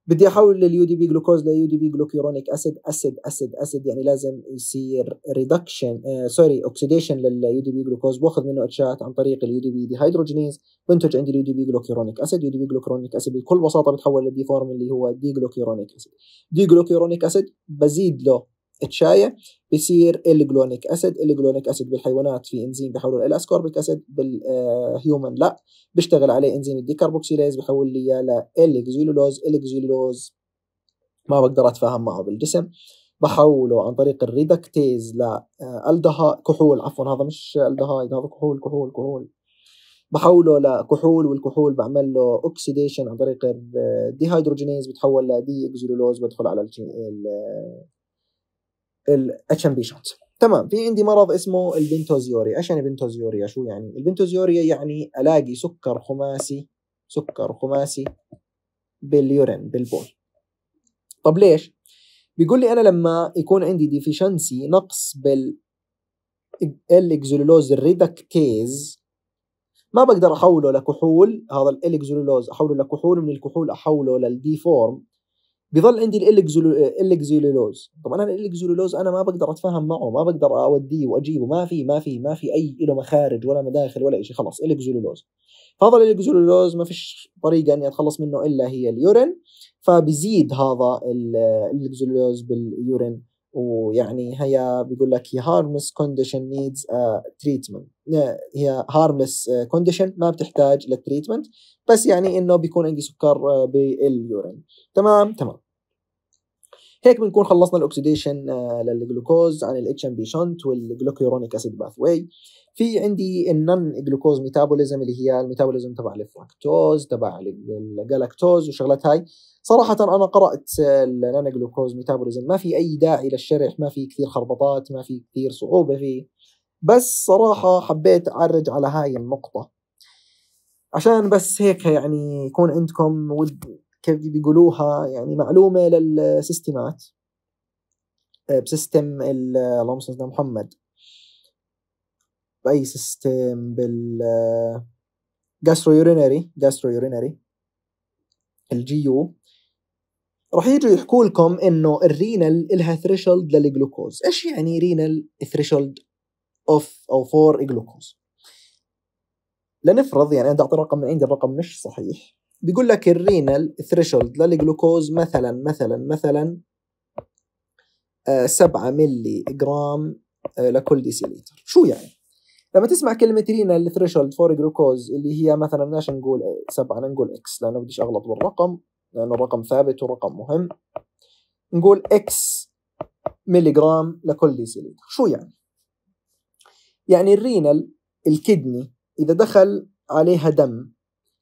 بدي احول اليو دي بي جلوكوز ليو دي بي جلوكيرونيك اسيد اسيد اسيد اسيد يعني لازم يصير ريدكشن سوري اوكسيديشن لليو دي بي جلوكوز باخذ منه اتشات عن طريق اليو دي بي دي هيدروجينيز بنتج عندي اليو دي بي جلوكيرونيك اسيد يو دي بي جلوكيرونيك اسيد بكل بساطه بتحول لدي فورم اللي هو دي جلوكيرونيك اسيد دي جلوكيرونيك اسيد بزيد له تشاية بيصير الجلونيك اسيد الجلونيك اسيد بالحيوانات في انزيم بحوله الى اسكوربيك اسيد بالهيومن آه، لا بيشتغل عليه انزيم الديكربوكسيليز بحول لي اياه للجزيلولوز الجزيلولوز ما بقدر اتفاهم معه بالجسم بحوله عن طريق الريدكتيز لالدها آه، كحول عفوا هذا مش الدها هذا كحول كحول كحول بحوله لكحول والكحول بعمل له اوكسيديشن عن طريق الديهايدروجينيز بتحول لدي اكزيلولوز بدخل على آه، ام بي الاتشامبيشنز تمام في عندي مرض اسمه البنتوزيوريا ايش يعني بنتوزيوريا شو يعني البنتوزيوريا يعني الاقي سكر خماسي سكر خماسي باليورين بالبول طب ليش بيقول لي انا لما يكون عندي ديفيشنسي نقص بال الاكزولوز ريدكتيز ما بقدر احوله لكحول هذا الاكزولوز احوله لكحول من الكحول احوله للديفورم بيظل عندي الالكزولوز طبعا انا الالكزولوز انا ما بقدر اتفاهم معه ما بقدر اوديه واجيبه ما في ما في ما في اي له مخارج ولا مداخل ولا شيء خلاص الالكزولوز فهذا الالكزولوز ما فيش طريقه اني اتخلص منه الا هي اليورين فبزيد هذا الالكزولوز باليورين ويعني هي بيقول لك uh, هي هارمس كونديشن نيدز تريتمنت هي هارمس كونديشن ما بتحتاج للتريتمنت بس يعني انه بيكون عندي سكر uh, باليورين تمام تمام هيك بنكون خلصنا الاكسديشن آه، للجلوكوز عن الاتش ام بي شنت والجلوكيرونيك اسيد باث واي في عندي النن جلوكوز ميتابوليزم اللي هي الميتابوليزم تبع الفركتوز تبع الجلاكتوز وشغلات هاي صراحة أنا قرأت النن جلوكوز ميتابوليزم ما في أي داعي للشرح ما في كثير خربطات ما في كثير صعوبة فيه بس صراحة حبيت أعرج على هاي النقطة عشان بس هيك يعني يكون عندكم ود كيف بيقولوها يعني معلومه للسيستمات آه، بسيستم اللهم صل على محمد باي سيستم بال جاسترو يورينري جاسترو يورينري يو راح يجوا يحكوا لكم انه الرينال الها ثريشولد للجلوكوز ايش يعني رينال ثريشولد اوف او فور جلوكوز لنفرض يعني انا اعطي رقم من عندي الرقم مش صحيح بيقول لك الرينال ثريشولد للجلوكوز مثلا مثلا مثلا آه، سبعة ملي جرام آه، لكل ديسيليتر شو يعني؟ لما تسمع كلمة رينال ثريشولد فور جلوكوز اللي هي مثلا بدناش نقول سبعة نقول اكس لأنه بديش أغلط بالرقم لأنه الرقم ثابت ورقم مهم نقول اكس ملي جرام لكل ديسيليتر شو يعني؟ يعني الرينال الكدني إذا دخل عليها دم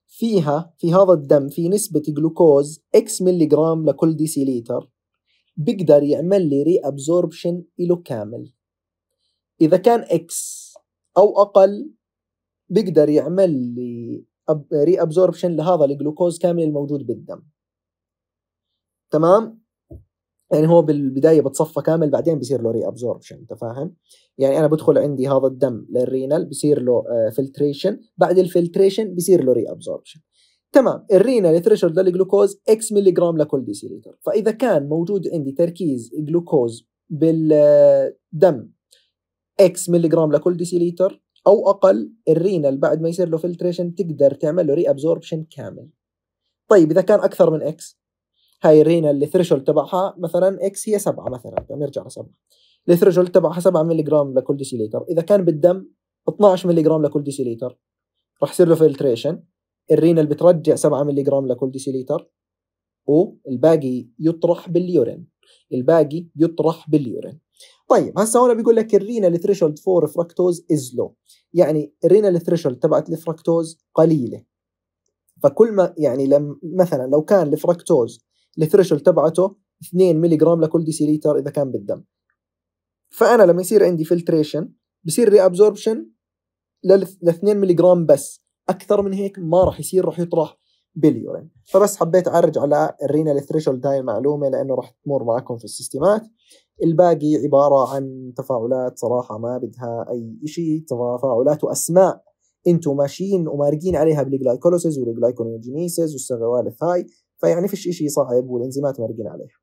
فيها في هذا الدم في نسبة جلوكوز اكس ملي جرام لكل ديسيليتر بيقدر يعمل لي ري ابزوربشن إله كامل إذا كان اكس أو أقل بيقدر يعمل لي ري ابزوربشن لهذا الجلوكوز كامل الموجود بالدم تمام يعني هو بالبدايه بتصفى كامل بعدين بيصير له ري ابزوربشن انت فاهم؟ يعني انا بدخل عندي هذا الدم للرينال بصير له فلتريشن آه، بعد الفلتريشن بيصير له ري ابزوربشن تمام الرينال ثريشولد للجلوكوز اكس ملي جرام لكل ديسيليتر فاذا كان موجود عندي تركيز جلوكوز بالدم اكس ملي جرام لكل ديسيليتر او اقل الرينال بعد ما يصير له فلتريشن تقدر تعمل له ري ابزوربشن كامل طيب اذا كان اكثر من اكس هاي اللي الثريشولد تبعها مثلا اكس هي 7 مثلا نرجع ل 7 الثريشولد تبعها 7 جرام لكل ديسيليتر اذا كان بالدم 12 جرام لكل ديسيليتر راح يصير له فلتريشن اللي بترجع 7 جرام لكل ديسيليتر والباقي يطرح باليورين الباقي يطرح باليورين طيب هسه هون بيقول لك الرينا ثريشولد فور فركتوز از لو يعني الرينال ثريشولد تبعت الفركتوز قليله فكل ما يعني لم مثلا لو كان الفركتوز الثريشولد تبعته 2 ملي جرام لكل سيليتر اذا كان بالدم فانا لما يصير عندي فلتريشن بصير ري ابزوربشن ل 2 ملي جرام بس اكثر من هيك ما راح يصير راح يطرح باليورين فبس حبيت اعرج على الرينال ثريشولد هاي المعلومه لانه راح تمر معكم في السيستمات الباقي عباره عن تفاعلات صراحه ما بدها اي شيء تفاعلات واسماء انتم ماشيين ومارقين عليها بالجلايكولوسيز والجلايكونوجينيسيز والسغوالف هاي فيعني فيش إشي صعب والإنزيمات مرقين عليها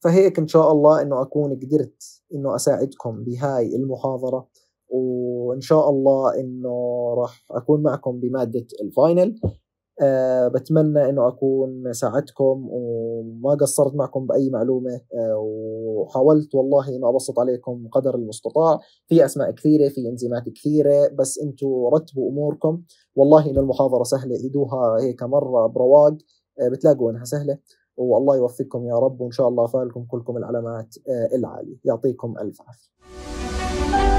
فهيك إن شاء الله إنه أكون قدرت إنه أساعدكم بهاي المحاضرة وإن شاء الله إنه راح أكون معكم بمادة الفاينل آه، بتمنى انه اكون ساعدتكم وما قصرت معكم باي معلومه أه وحاولت والله انه ابسط عليكم قدر المستطاع في اسماء كثيره في انزيمات كثيره بس انتم رتبوا اموركم والله انه المحاضره سهله ايدوها هيك مره برواق أه بتلاقوا انها سهله والله يوفقكم يا رب وان شاء الله فالكم كلكم العلامات آه، العاليه يعطيكم الف عافيه